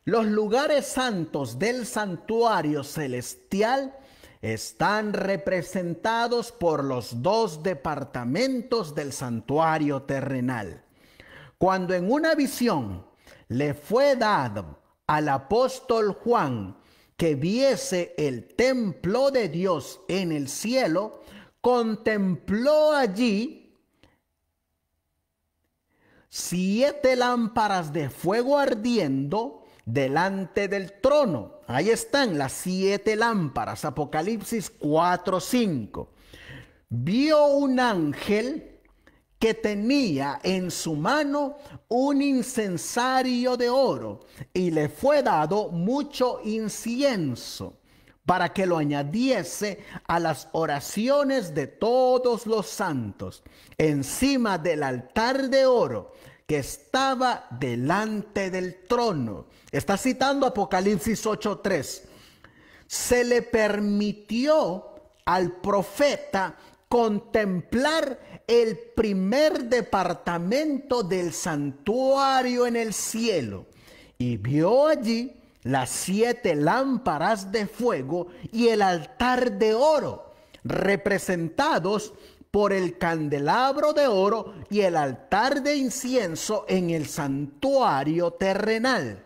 los lugares santos del santuario celestial están representados por los dos departamentos del santuario terrenal. Cuando en una visión le fue dado al apóstol Juan que viese el templo de Dios en el cielo, contempló allí siete lámparas de fuego ardiendo delante del trono. Ahí están las siete lámparas, Apocalipsis 4:5. Vio un ángel que tenía en su mano un incensario de oro y le fue dado mucho incienso para que lo añadiese a las oraciones de todos los santos encima del altar de oro que estaba delante del trono Está citando Apocalipsis 8:3. Se le permitió al profeta contemplar el primer departamento del santuario en el cielo y vio allí las siete lámparas de fuego y el altar de oro, representados por el candelabro de oro y el altar de incienso en el santuario terrenal.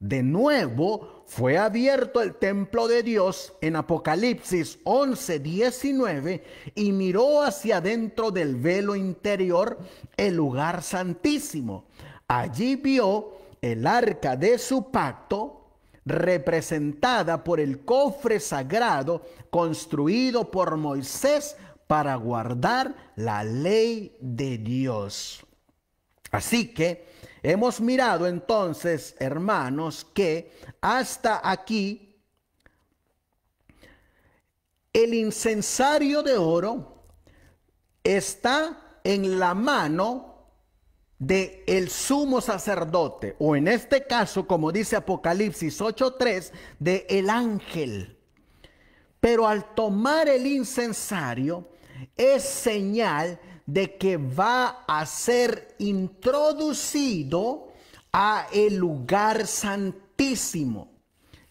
De nuevo fue abierto el templo de Dios en Apocalipsis 11.19. y miró hacia adentro del velo interior el lugar santísimo. Allí vio el arca de su pacto representada por el cofre sagrado construido por Moisés para guardar la ley de Dios. Así que Hemos mirado entonces, hermanos, que hasta aquí el incensario de oro está en la mano de el sumo sacerdote o en este caso como dice Apocalipsis 8:3 de el ángel. Pero al tomar el incensario es señal de que va a ser introducido a el lugar santísimo,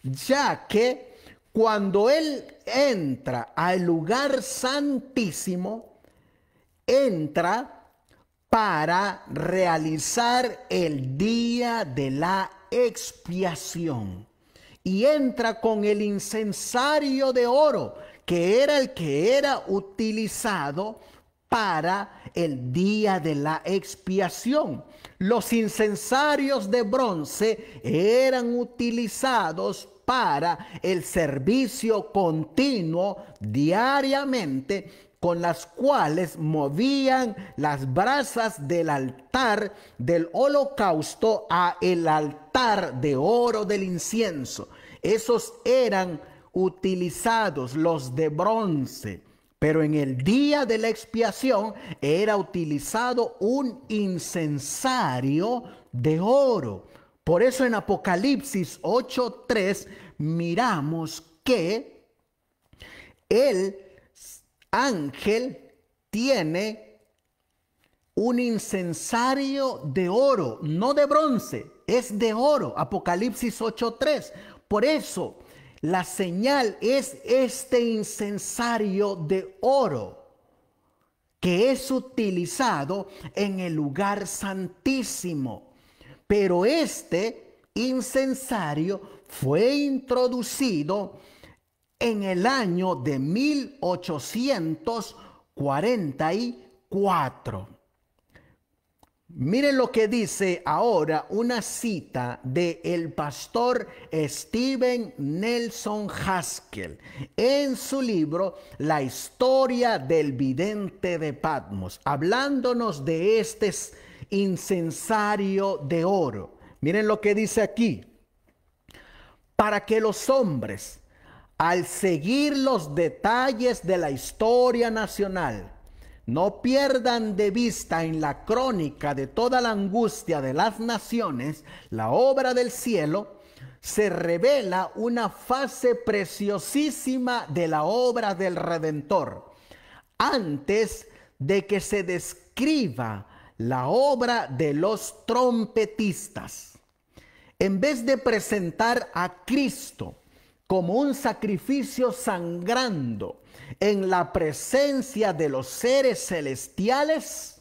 ya que cuando él entra al lugar santísimo, entra para realizar el día de la expiación y entra con el incensario de oro, que era el que era utilizado para el día de la expiación. Los incensarios de bronce eran utilizados para el servicio continuo diariamente con las cuales movían las brasas del altar del holocausto a el altar de oro del incienso. Esos eran utilizados los de bronce pero en el día de la expiación era utilizado un incensario de oro. Por eso en Apocalipsis 8.3 miramos que el ángel tiene un incensario de oro, no de bronce, es de oro. Apocalipsis 8.3. Por eso la señal es este incensario de oro que es utilizado en el lugar santísimo. Pero este incensario fue introducido en el año de 1844. Miren lo que dice ahora una cita de el pastor Steven Nelson Haskell en su libro La historia del vidente de Patmos, hablándonos de este incensario de oro. Miren lo que dice aquí. Para que los hombres, al seguir los detalles de la historia nacional, no pierdan de vista en la crónica de toda la angustia de las naciones la obra del cielo. Se revela una fase preciosísima de la obra del Redentor. Antes de que se describa la obra de los trompetistas. En vez de presentar a Cristo como un sacrificio sangrando, en la presencia de los seres celestiales,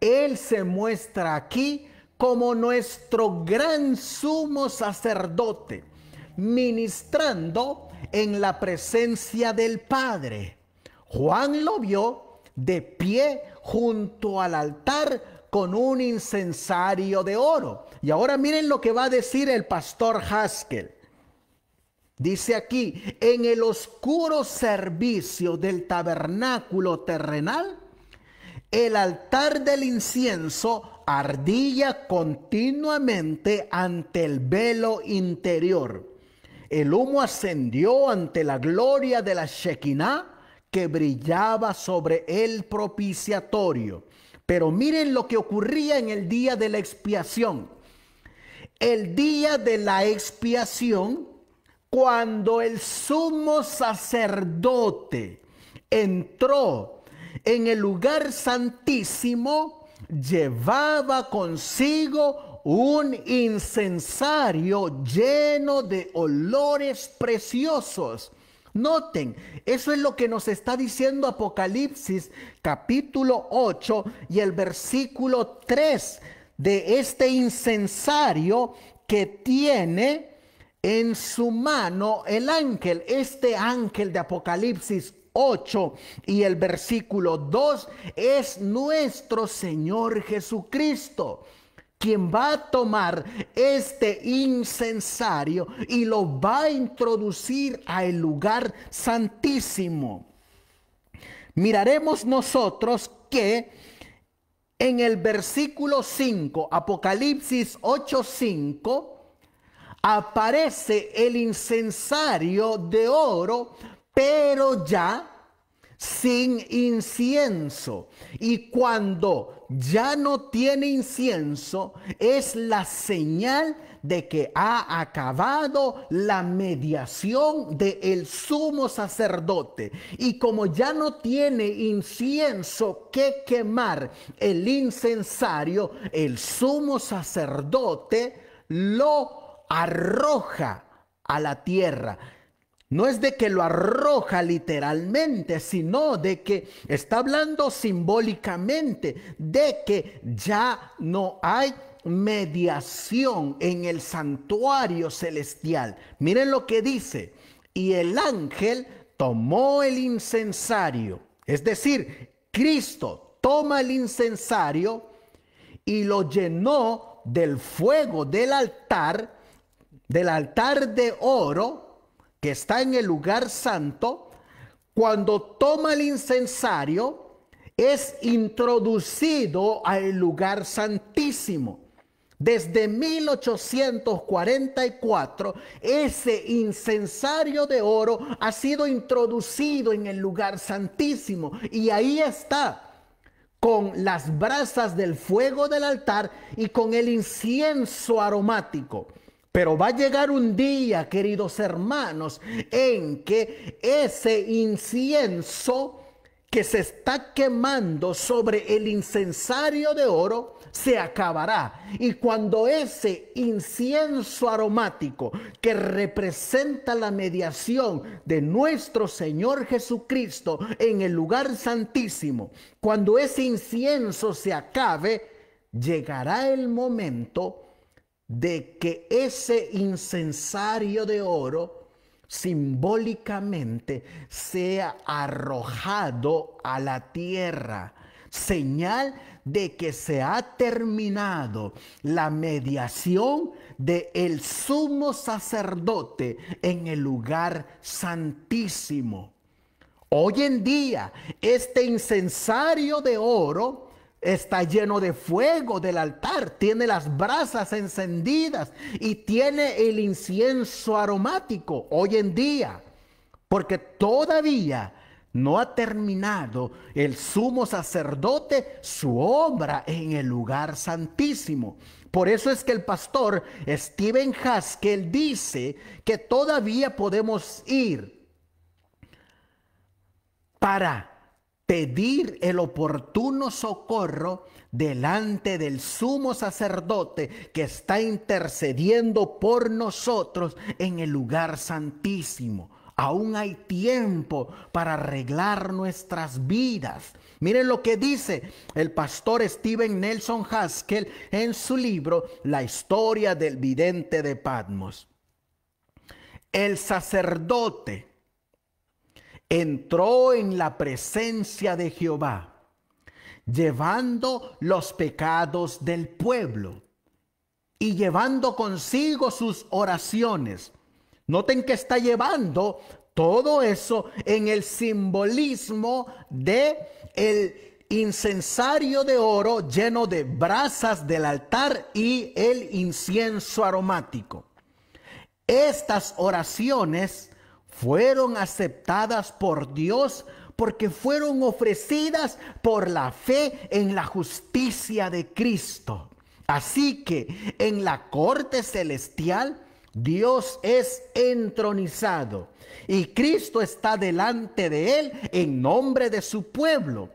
Él se muestra aquí como nuestro gran sumo sacerdote, ministrando en la presencia del Padre. Juan lo vio de pie junto al altar con un incensario de oro. Y ahora miren lo que va a decir el pastor Haskell. Dice aquí, en el oscuro servicio del tabernáculo terrenal, el altar del incienso ardía continuamente ante el velo interior. El humo ascendió ante la gloria de la Shekinah que brillaba sobre el propiciatorio. Pero miren lo que ocurría en el día de la expiación. El día de la expiación cuando el sumo sacerdote entró en el lugar santísimo, llevaba consigo un incensario lleno de olores preciosos. Noten, eso es lo que nos está diciendo Apocalipsis capítulo 8 y el versículo 3 de este incensario que tiene en su mano el ángel, este ángel de Apocalipsis 8 y el versículo 2 es nuestro Señor Jesucristo quien va a tomar este incensario y lo va a introducir al lugar santísimo. Miraremos nosotros que en el versículo 5, Apocalipsis 8:5, aparece el incensario de oro, pero ya sin incienso. Y cuando ya no tiene incienso, es la señal de que ha acabado la mediación del el sumo sacerdote. Y como ya no tiene incienso que quemar el incensario, el sumo sacerdote lo arroja a la tierra. No es de que lo arroja literalmente, sino de que está hablando simbólicamente de que ya no hay mediación en el santuario celestial. Miren lo que dice. Y el ángel tomó el incensario, es decir, Cristo toma el incensario y lo llenó del fuego del altar del altar de oro que está en el lugar santo, cuando toma el incensario, es introducido al lugar santísimo. Desde 1844, ese incensario de oro ha sido introducido en el lugar santísimo y ahí está con las brasas del fuego del altar y con el incienso aromático. Pero va a llegar un día, queridos hermanos, en que ese incienso que se está quemando sobre el incensario de oro se acabará. Y cuando ese incienso aromático que representa la mediación de nuestro Señor Jesucristo en el lugar santísimo, cuando ese incienso se acabe, llegará el momento de que ese incensario de oro simbólicamente sea arrojado a la tierra, señal de que se ha terminado la mediación de el sumo sacerdote en el lugar santísimo. Hoy en día, este incensario de oro está lleno de fuego del altar, tiene las brasas encendidas y tiene el incienso aromático hoy en día, porque todavía no ha terminado el sumo sacerdote su obra en el lugar santísimo. Por eso es que el pastor Steven Haskell dice que todavía podemos ir para pedir el oportuno socorro delante del sumo sacerdote que está intercediendo por nosotros en el lugar santísimo. Aún hay tiempo para arreglar nuestras vidas. Miren lo que dice el pastor Steven Nelson Haskell en su libro La historia del vidente de Patmos. El sacerdote entró en la presencia de Jehová, llevando los pecados del pueblo y llevando consigo sus oraciones. Noten que está llevando todo eso en el simbolismo de el incensario de oro lleno de brasas del altar y el incienso aromático. Estas oraciones fueron aceptadas por Dios porque fueron ofrecidas por la fe en la justicia de Cristo. Así que en la corte celestial Dios es entronizado y Cristo está delante de él en nombre de su pueblo.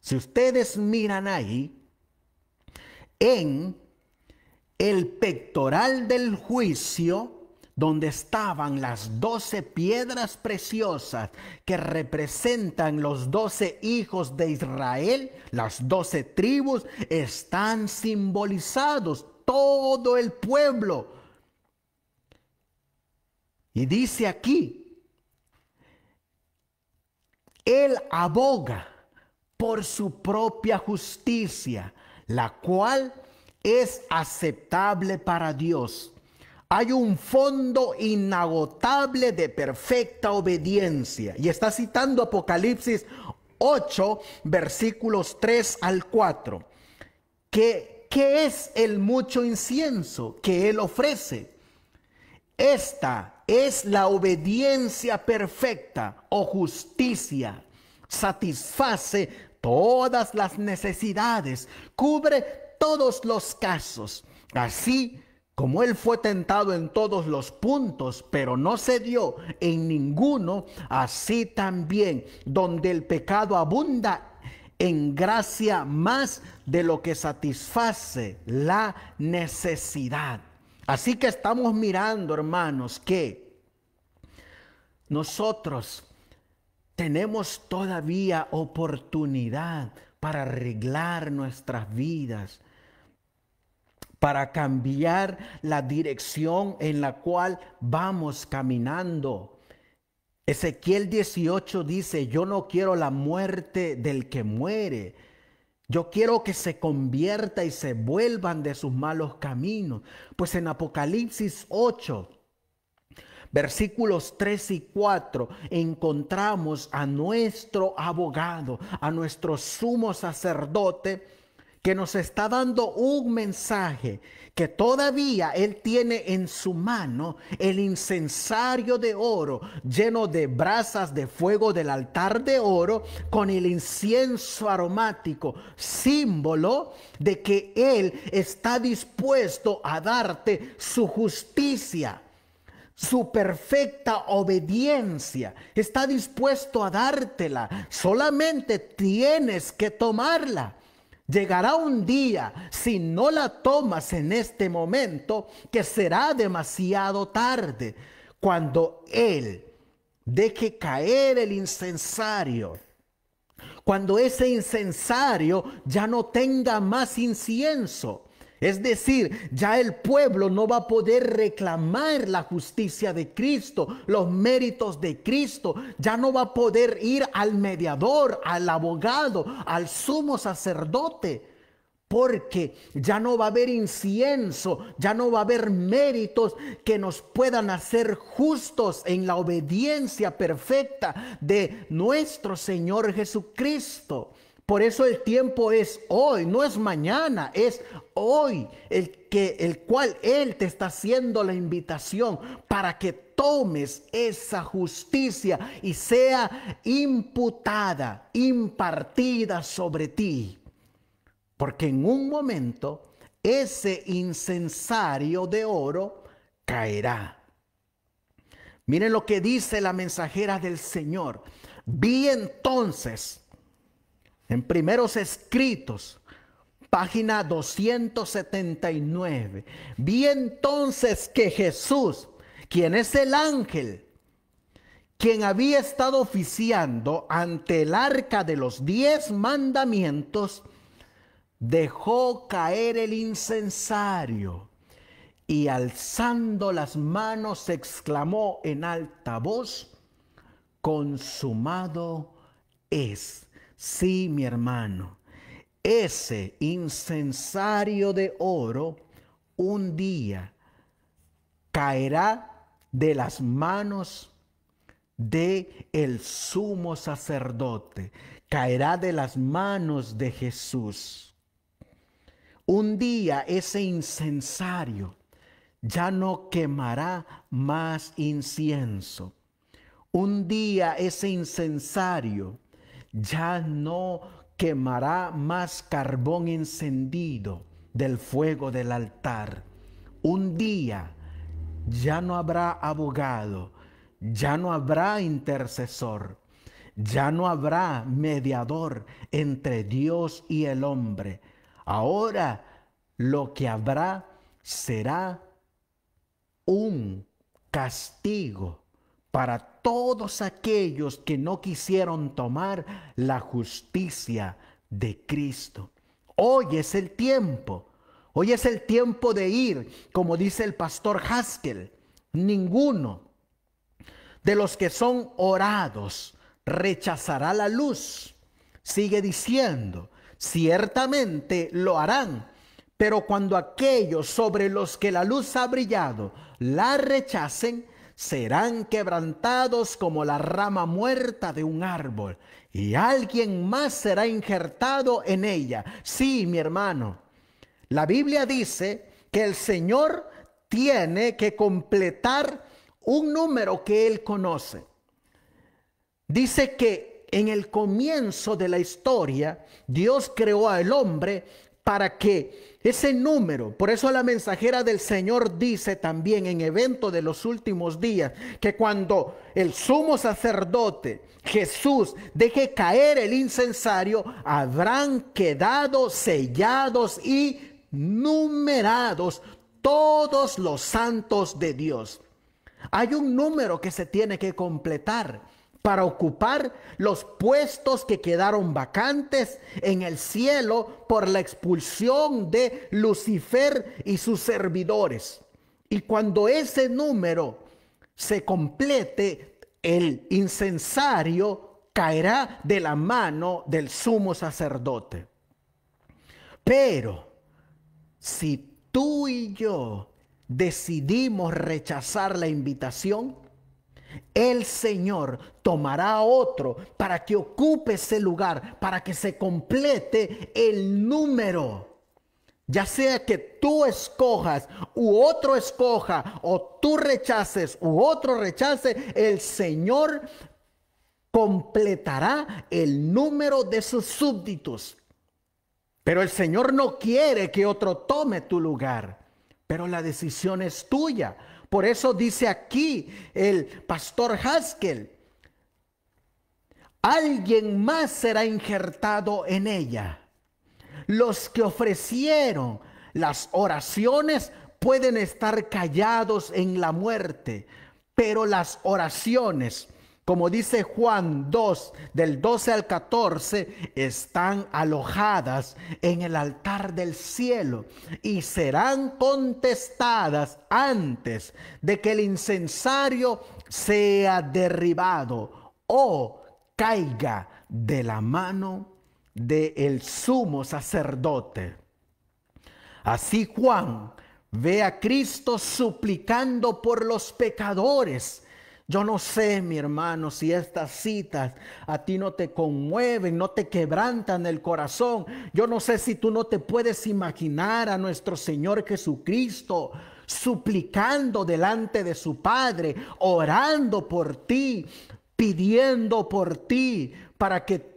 Si ustedes miran ahí, en el pectoral del juicio, donde estaban las doce piedras preciosas que representan los doce hijos de Israel, las doce tribus, están simbolizados todo el pueblo. Y dice aquí, Él aboga por su propia justicia, la cual es aceptable para Dios hay un fondo inagotable de perfecta obediencia. Y está citando Apocalipsis 8, versículos 3 al 4. ¿Qué, es el mucho incienso que Él ofrece? Esta es la obediencia perfecta o justicia. Satisface todas las necesidades, cubre todos los casos. Así como él fue tentado en todos los puntos, pero no se dio en ninguno, así también, donde el pecado abunda en gracia más de lo que satisface la necesidad. Así que estamos mirando, hermanos, que nosotros tenemos todavía oportunidad para arreglar nuestras vidas, para cambiar la dirección en la cual vamos caminando. Ezequiel 18 dice, yo no quiero la muerte del que muere. Yo quiero que se convierta y se vuelvan de sus malos caminos. Pues en Apocalipsis 8, versículos 3 y 4, encontramos a nuestro abogado, a nuestro sumo sacerdote, que nos está dando un mensaje que todavía Él tiene en su mano el incensario de oro lleno de brasas de fuego del altar de oro con el incienso aromático, símbolo de que Él está dispuesto a darte su justicia su perfecta obediencia. Está dispuesto a dártela. Solamente tienes que tomarla. Llegará un día, si no la tomas en este momento, que será demasiado tarde, cuando Él deje caer el incensario, cuando ese incensario ya no tenga más incienso, es decir, ya el pueblo no va a poder reclamar la justicia de Cristo, los méritos de Cristo. Ya no va a poder ir al mediador, al abogado, al sumo sacerdote. Porque ya no va a haber incienso, ya no va a haber méritos que nos puedan hacer justos en la obediencia perfecta de nuestro Señor Jesucristo. Por eso el tiempo es hoy, no es mañana, es hoy el, que, el cual Él te está haciendo la invitación para que tomes esa justicia y sea imputada, impartida sobre ti. Porque en un momento ese incensario de oro caerá. Miren lo que dice la mensajera del Señor. Vi entonces en primeros escritos, página 279. Vi entonces que Jesús, quien es el ángel, quien había estado oficiando ante el arca de los diez mandamientos, dejó caer el incensario y alzando las manos exclamó en alta voz, consumado es. Sí, mi hermano, ese incensario de oro un día caerá de las manos de el sumo sacerdote, caerá de las manos de Jesús. Un día ese incensario ya no quemará más incienso. Un día ese incensario ya no quemará más carbón encendido del fuego del altar. Un día ya no habrá abogado, ya no habrá intercesor, ya no habrá mediador entre Dios y el hombre. Ahora lo que habrá será un castigo para todos aquellos que no quisieron tomar la justicia de Cristo. Hoy es el tiempo. Hoy es el tiempo de ir, como dice el pastor Haskell. Ninguno de los que son orados rechazará la luz. Sigue diciendo, ciertamente lo harán, pero cuando aquellos sobre los que la luz ha brillado la rechacen, serán quebrantados como la rama muerta de un árbol y alguien más será injertado en ella. Sí, mi hermano, la Biblia dice que el Señor tiene que completar un número que Él conoce. Dice que en el comienzo de la historia, Dios creó al hombre para que ese número, por eso la mensajera del Señor dice también en evento de los últimos días, que cuando el sumo sacerdote Jesús deje caer el incensario, habrán quedado sellados y numerados todos los santos de Dios. Hay un número que se tiene que completar para ocupar los puestos que quedaron vacantes en el cielo por la expulsión de Lucifer y sus servidores. Y cuando ese número se complete, el incensario caerá de la mano del sumo sacerdote. Pero si tú y yo decidimos rechazar la invitación, el Señor tomará otro para que ocupe ese lugar, para que se complete el número. Ya sea que tú escojas u otro escoja o tú rechaces u otro rechace, el Señor completará el número de sus súbditos. Pero el Señor no quiere que otro tome tu lugar, pero la decisión es tuya por eso dice aquí el pastor Haskell, alguien más será injertado en ella. Los que ofrecieron las oraciones pueden estar callados en la muerte, pero las oraciones como dice Juan 2, del 12 al 14, están alojadas en el altar del cielo y serán contestadas antes de que el incensario sea derribado o caiga de la mano del sumo sacerdote. Así Juan ve a Cristo suplicando por los pecadores yo no sé, mi hermano, si estas citas a ti no te conmueven, no te quebrantan el corazón. Yo no sé si tú no te puedes imaginar a nuestro Señor Jesucristo suplicando delante de su Padre, orando por ti, pidiendo por ti, para que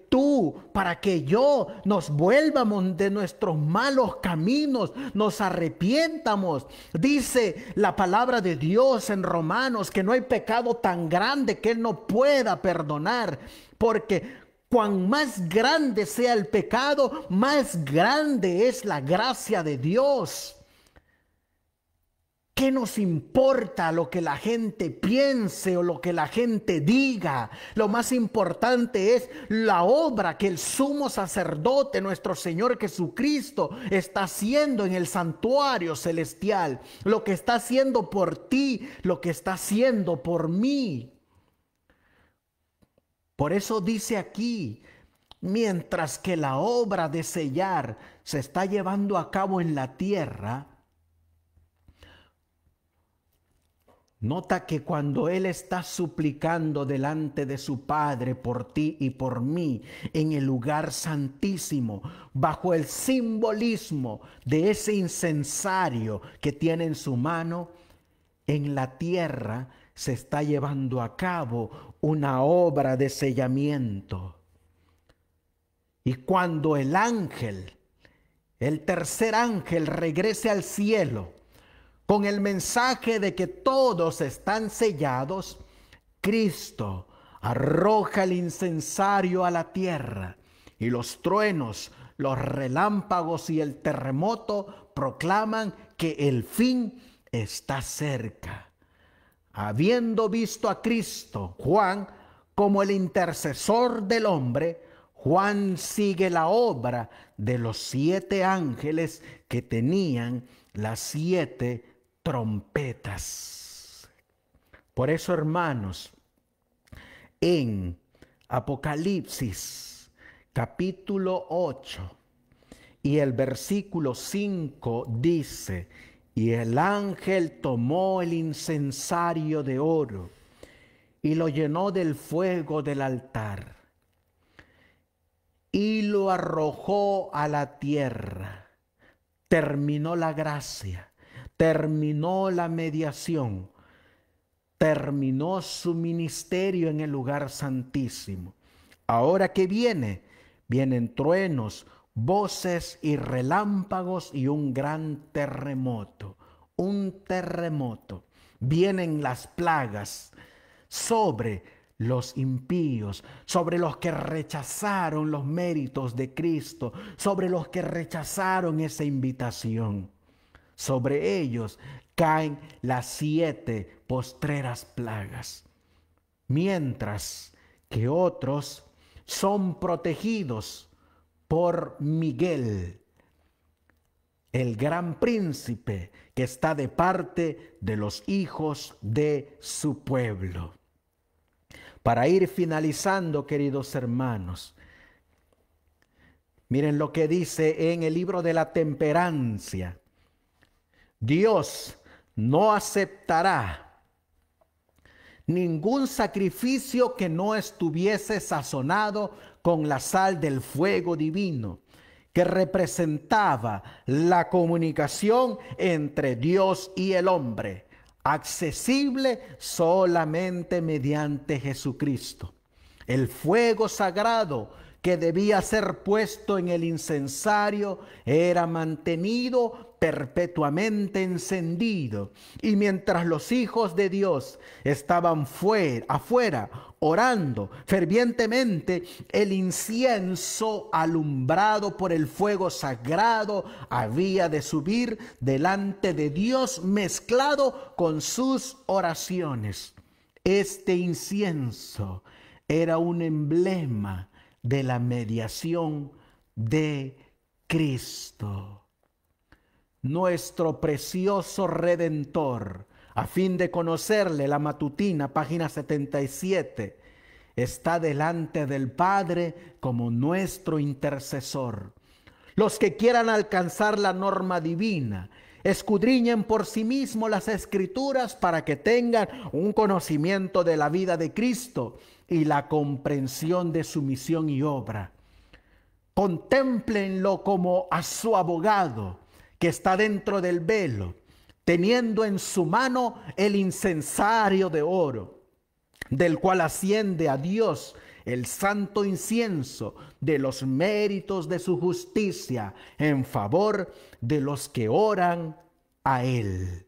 para que yo nos vuelvamos de nuestros malos caminos, nos arrepientamos. Dice la palabra de Dios en Romanos que no hay pecado tan grande que Él no pueda perdonar, porque cuan más grande sea el pecado, más grande es la gracia de Dios. ¿Qué nos importa lo que la gente piense o lo que la gente diga? Lo más importante es la obra que el sumo sacerdote, nuestro Señor Jesucristo, está haciendo en el santuario celestial. Lo que está haciendo por ti, lo que está haciendo por mí. Por eso dice aquí, mientras que la obra de sellar se está llevando a cabo en la tierra, Nota que cuando Él está suplicando delante de su Padre por ti y por mí en el lugar santísimo, bajo el simbolismo de ese incensario que tiene en su mano, en la tierra se está llevando a cabo una obra de sellamiento. Y cuando el ángel, el tercer ángel, regrese al cielo, con el mensaje de que todos están sellados, Cristo arroja el incensario a la tierra y los truenos, los relámpagos y el terremoto proclaman que el fin está cerca. Habiendo visto a Cristo, Juan, como el intercesor del hombre, Juan sigue la obra de los siete ángeles que tenían las siete trompetas. Por eso, hermanos, en Apocalipsis capítulo 8 y el versículo 5 dice, y el ángel tomó el incensario de oro y lo llenó del fuego del altar y lo arrojó a la tierra. Terminó la gracia terminó la mediación, terminó su ministerio en el lugar santísimo. Ahora que viene, vienen truenos, voces y relámpagos y un gran terremoto, un terremoto. Vienen las plagas sobre los impíos, sobre los que rechazaron los méritos de Cristo, sobre los que rechazaron esa invitación. Sobre ellos caen las siete postreras plagas, mientras que otros son protegidos por Miguel, el gran príncipe que está de parte de los hijos de su pueblo. Para ir finalizando, queridos hermanos, miren lo que dice en el libro de la temperancia, Dios no aceptará ningún sacrificio que no estuviese sazonado con la sal del fuego divino, que representaba la comunicación entre Dios y el hombre, accesible solamente mediante Jesucristo. El fuego sagrado que debía ser puesto en el incensario era mantenido perpetuamente encendido. Y mientras los hijos de Dios estaban fuera, afuera, orando fervientemente, el incienso alumbrado por el fuego sagrado había de subir delante de Dios mezclado con sus oraciones. Este incienso era un emblema de la mediación de Cristo nuestro precioso Redentor, a fin de conocerle la matutina, página 77, está delante del Padre como nuestro intercesor. Los que quieran alcanzar la norma divina, escudriñen por sí mismos las escrituras para que tengan un conocimiento de la vida de Cristo y la comprensión de su misión y obra. Contémplenlo como a su abogado que está dentro del velo, teniendo en su mano el incensario de oro, del cual asciende a Dios el santo incienso de los méritos de su justicia en favor de los que oran a Él.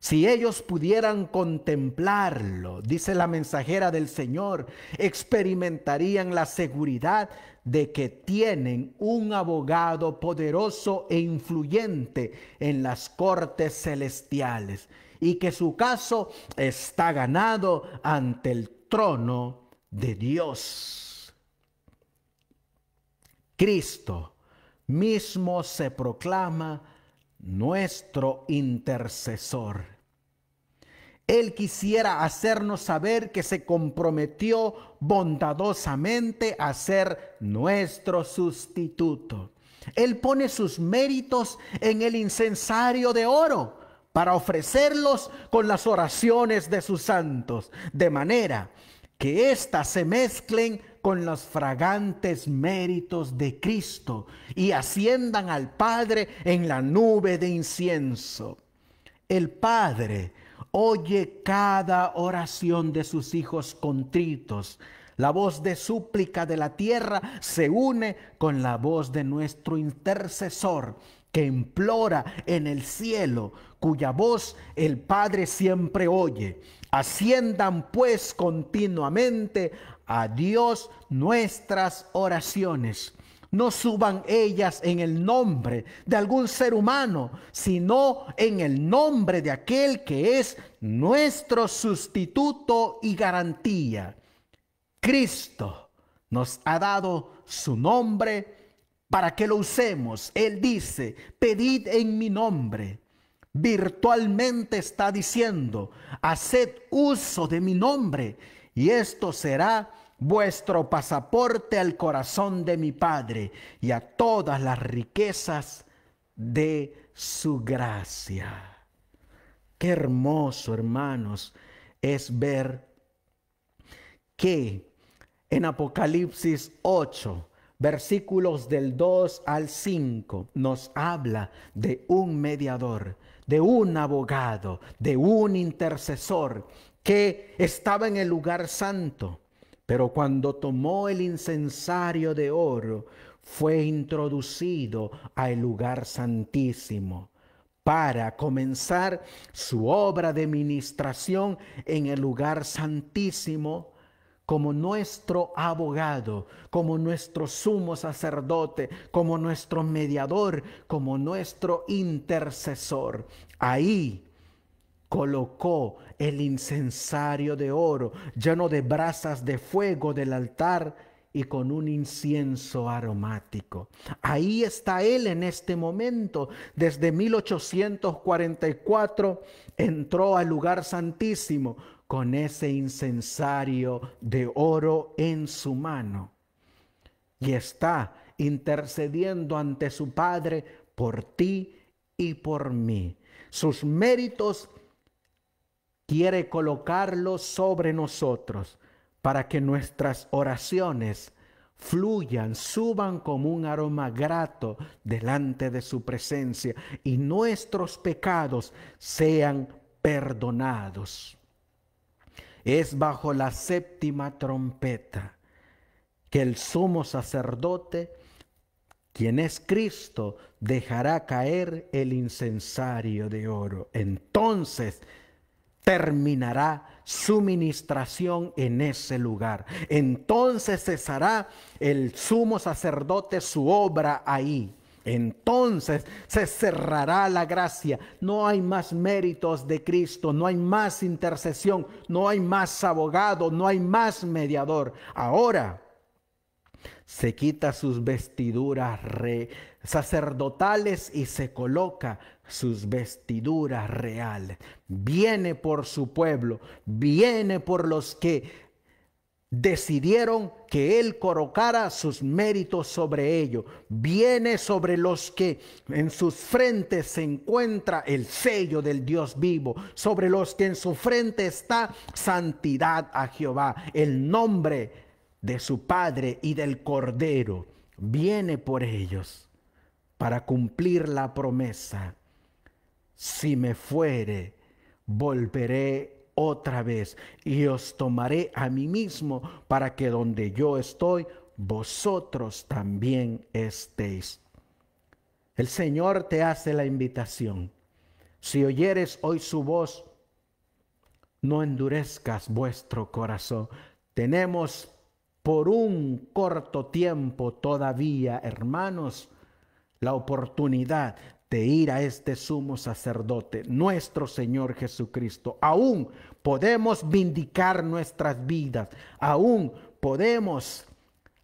Si ellos pudieran contemplarlo, dice la mensajera del Señor, experimentarían la seguridad de que tienen un abogado poderoso e influyente en las cortes celestiales y que su caso está ganado ante el trono de Dios. Cristo mismo se proclama nuestro intercesor él quisiera hacernos saber que se comprometió bondadosamente a ser nuestro sustituto. Él pone sus méritos en el incensario de oro para ofrecerlos con las oraciones de sus santos, de manera que éstas se mezclen con los fragantes méritos de Cristo y asciendan al Padre en la nube de incienso. El Padre Oye cada oración de sus hijos contritos. La voz de súplica de la tierra se une con la voz de nuestro intercesor que implora en el cielo, cuya voz el Padre siempre oye. Asciendan pues continuamente a Dios nuestras oraciones no suban ellas en el nombre de algún ser humano, sino en el nombre de aquel que es nuestro sustituto y garantía. Cristo nos ha dado su nombre para que lo usemos. Él dice, pedid en mi nombre. Virtualmente está diciendo, haced uso de mi nombre y esto será vuestro pasaporte al corazón de mi Padre y a todas las riquezas de su gracia. Qué hermoso, hermanos, es ver que en Apocalipsis 8, versículos del 2 al 5, nos habla de un mediador, de un abogado, de un intercesor que estaba en el lugar santo pero cuando tomó el incensario de oro, fue introducido al lugar santísimo para comenzar su obra de ministración en el lugar santísimo como nuestro abogado, como nuestro sumo sacerdote, como nuestro mediador, como nuestro intercesor. Ahí colocó el incensario de oro, lleno de brasas de fuego del altar y con un incienso aromático. Ahí está él en este momento. Desde 1844 entró al lugar santísimo con ese incensario de oro en su mano. Y está intercediendo ante su Padre por ti y por mí. Sus méritos quiere colocarlo sobre nosotros para que nuestras oraciones fluyan, suban como un aroma grato delante de su presencia y nuestros pecados sean perdonados. Es bajo la séptima trompeta que el sumo sacerdote, quien es Cristo, dejará caer el incensario de oro. Entonces terminará su ministración en ese lugar. Entonces cesará el sumo sacerdote su obra ahí. Entonces se cerrará la gracia. No hay más méritos de Cristo, no hay más intercesión, no hay más abogado, no hay más mediador. Ahora se quita sus vestiduras sacerdotales y se coloca sus vestiduras reales. Viene por su pueblo, viene por los que decidieron que él colocara sus méritos sobre ellos. Viene sobre los que en sus frentes se encuentra el sello del Dios vivo, sobre los que en su frente está santidad a Jehová, el nombre de su Padre y del Cordero. Viene por ellos para cumplir la promesa si me fuere, volveré otra vez y os tomaré a mí mismo para que donde yo estoy, vosotros también estéis. El Señor te hace la invitación. Si oyeres hoy su voz, no endurezcas vuestro corazón. Tenemos por un corto tiempo todavía, hermanos, la oportunidad de ir a este sumo sacerdote, nuestro Señor Jesucristo. Aún podemos vindicar nuestras vidas, aún podemos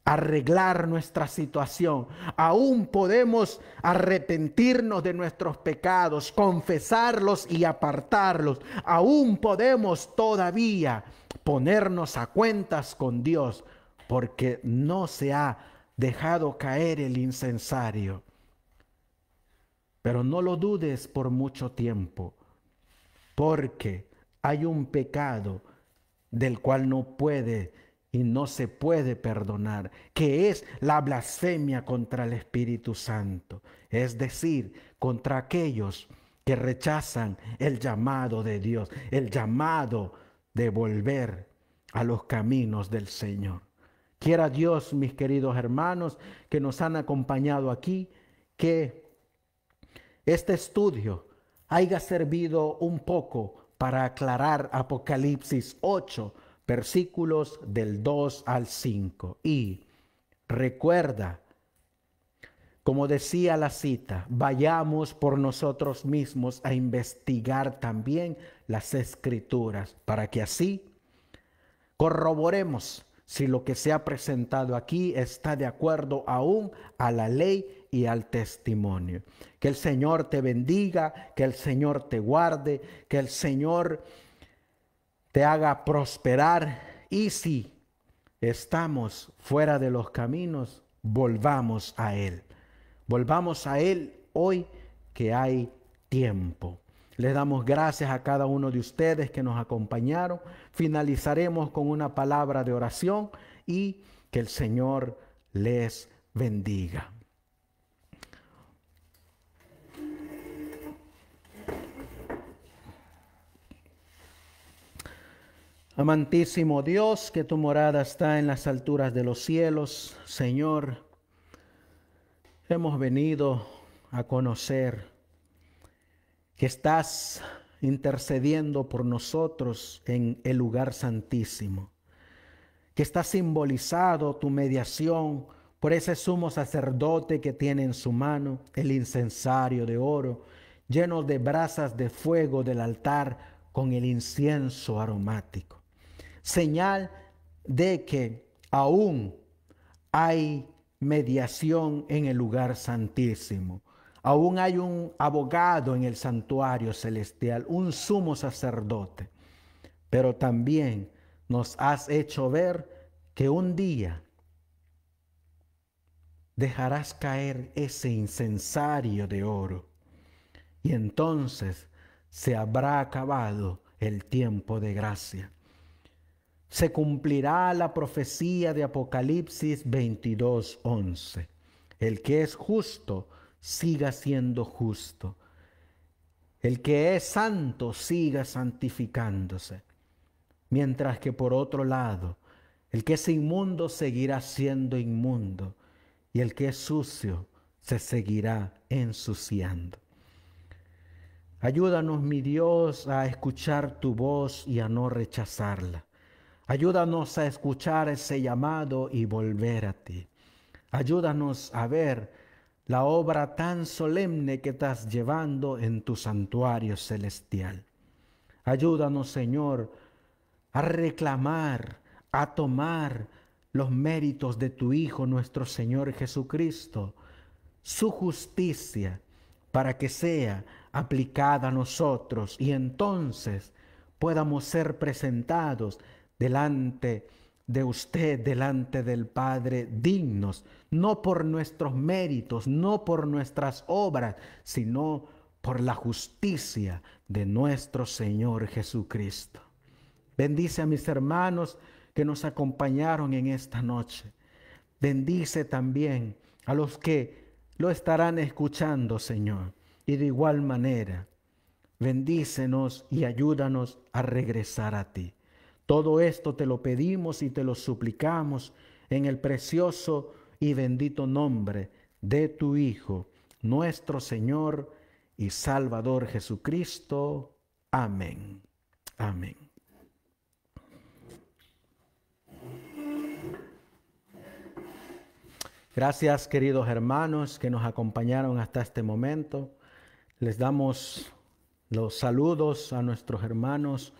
arreglar nuestra situación, aún podemos arrepentirnos de nuestros pecados, confesarlos y apartarlos, aún podemos todavía ponernos a cuentas con Dios, porque no se ha dejado caer el incensario. Pero no lo dudes por mucho tiempo, porque hay un pecado del cual no puede y no se puede perdonar, que es la blasfemia contra el Espíritu Santo, es decir, contra aquellos que rechazan el llamado de Dios, el llamado de volver a los caminos del Señor. Quiera Dios, mis queridos hermanos, que nos han acompañado aquí, que este estudio haya servido un poco para aclarar Apocalipsis 8, versículos del 2 al 5. Y recuerda, como decía la cita, vayamos por nosotros mismos a investigar también las escrituras para que así corroboremos si lo que se ha presentado aquí está de acuerdo aún a la ley y al testimonio. Que el Señor te bendiga, que el Señor te guarde, que el Señor te haga prosperar. Y si estamos fuera de los caminos, volvamos a Él. Volvamos a Él hoy que hay tiempo. Les damos gracias a cada uno de ustedes que nos acompañaron. Finalizaremos con una palabra de oración y que el Señor les bendiga. Amantísimo Dios, que tu morada está en las alturas de los cielos, Señor, hemos venido a conocer que estás intercediendo por nosotros en el lugar santísimo, que está simbolizado tu mediación por ese sumo sacerdote que tiene en su mano el incensario de oro, lleno de brasas de fuego del altar con el incienso aromático señal de que aún hay mediación en el lugar santísimo. Aún hay un abogado en el santuario celestial, un sumo sacerdote. Pero también nos has hecho ver que un día dejarás caer ese incensario de oro. Y entonces se habrá acabado el tiempo de gracia se cumplirá la profecía de Apocalipsis 22:11. El que es justo, siga siendo justo. El que es santo, siga santificándose. Mientras que por otro lado, el que es inmundo seguirá siendo inmundo y el que es sucio se seguirá ensuciando. Ayúdanos, mi Dios, a escuchar tu voz y a no rechazarla. Ayúdanos a escuchar ese llamado y volver a ti. Ayúdanos a ver la obra tan solemne que estás llevando en tu santuario celestial. Ayúdanos, Señor, a reclamar, a tomar los méritos de tu Hijo, nuestro Señor Jesucristo, su justicia, para que sea aplicada a nosotros y entonces podamos ser presentados delante de usted, delante del Padre, dignos, no por nuestros méritos, no por nuestras obras, sino por la justicia de nuestro Señor Jesucristo. Bendice a mis hermanos que nos acompañaron en esta noche. Bendice también a los que lo estarán escuchando, Señor. Y de igual manera, bendícenos y ayúdanos a regresar a ti. Todo esto te lo pedimos y te lo suplicamos en el precioso y bendito nombre de tu Hijo, nuestro Señor y Salvador Jesucristo. Amén. Amén. Gracias queridos hermanos que nos acompañaron hasta este momento. Les damos los saludos a nuestros hermanos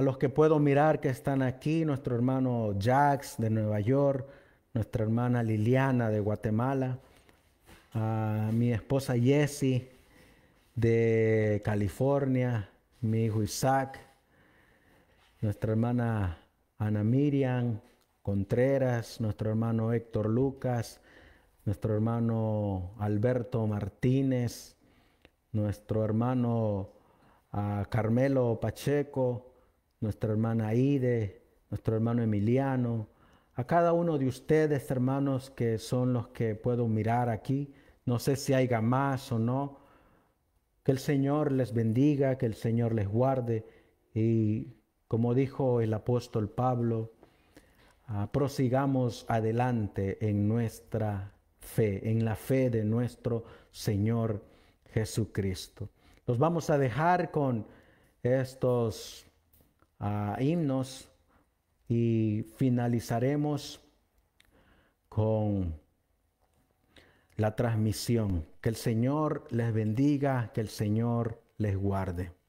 a los que puedo mirar que están aquí, nuestro hermano Jax de Nueva York, nuestra hermana Liliana de Guatemala, a mi esposa Jessie de California, mi hijo Isaac, nuestra hermana Ana Miriam Contreras, nuestro hermano Héctor Lucas, nuestro hermano Alberto Martínez, nuestro hermano ah, Carmelo Pacheco, nuestra hermana Aide, nuestro hermano Emiliano, a cada uno de ustedes, hermanos, que son los que puedo mirar aquí. No sé si haya más o no. Que el Señor les bendiga, que el Señor les guarde. Y como dijo el apóstol Pablo, ah, prosigamos adelante en nuestra fe, en la fe de nuestro Señor Jesucristo. Los vamos a dejar con estos a himnos y finalizaremos con la transmisión. Que el Señor les bendiga, que el Señor les guarde.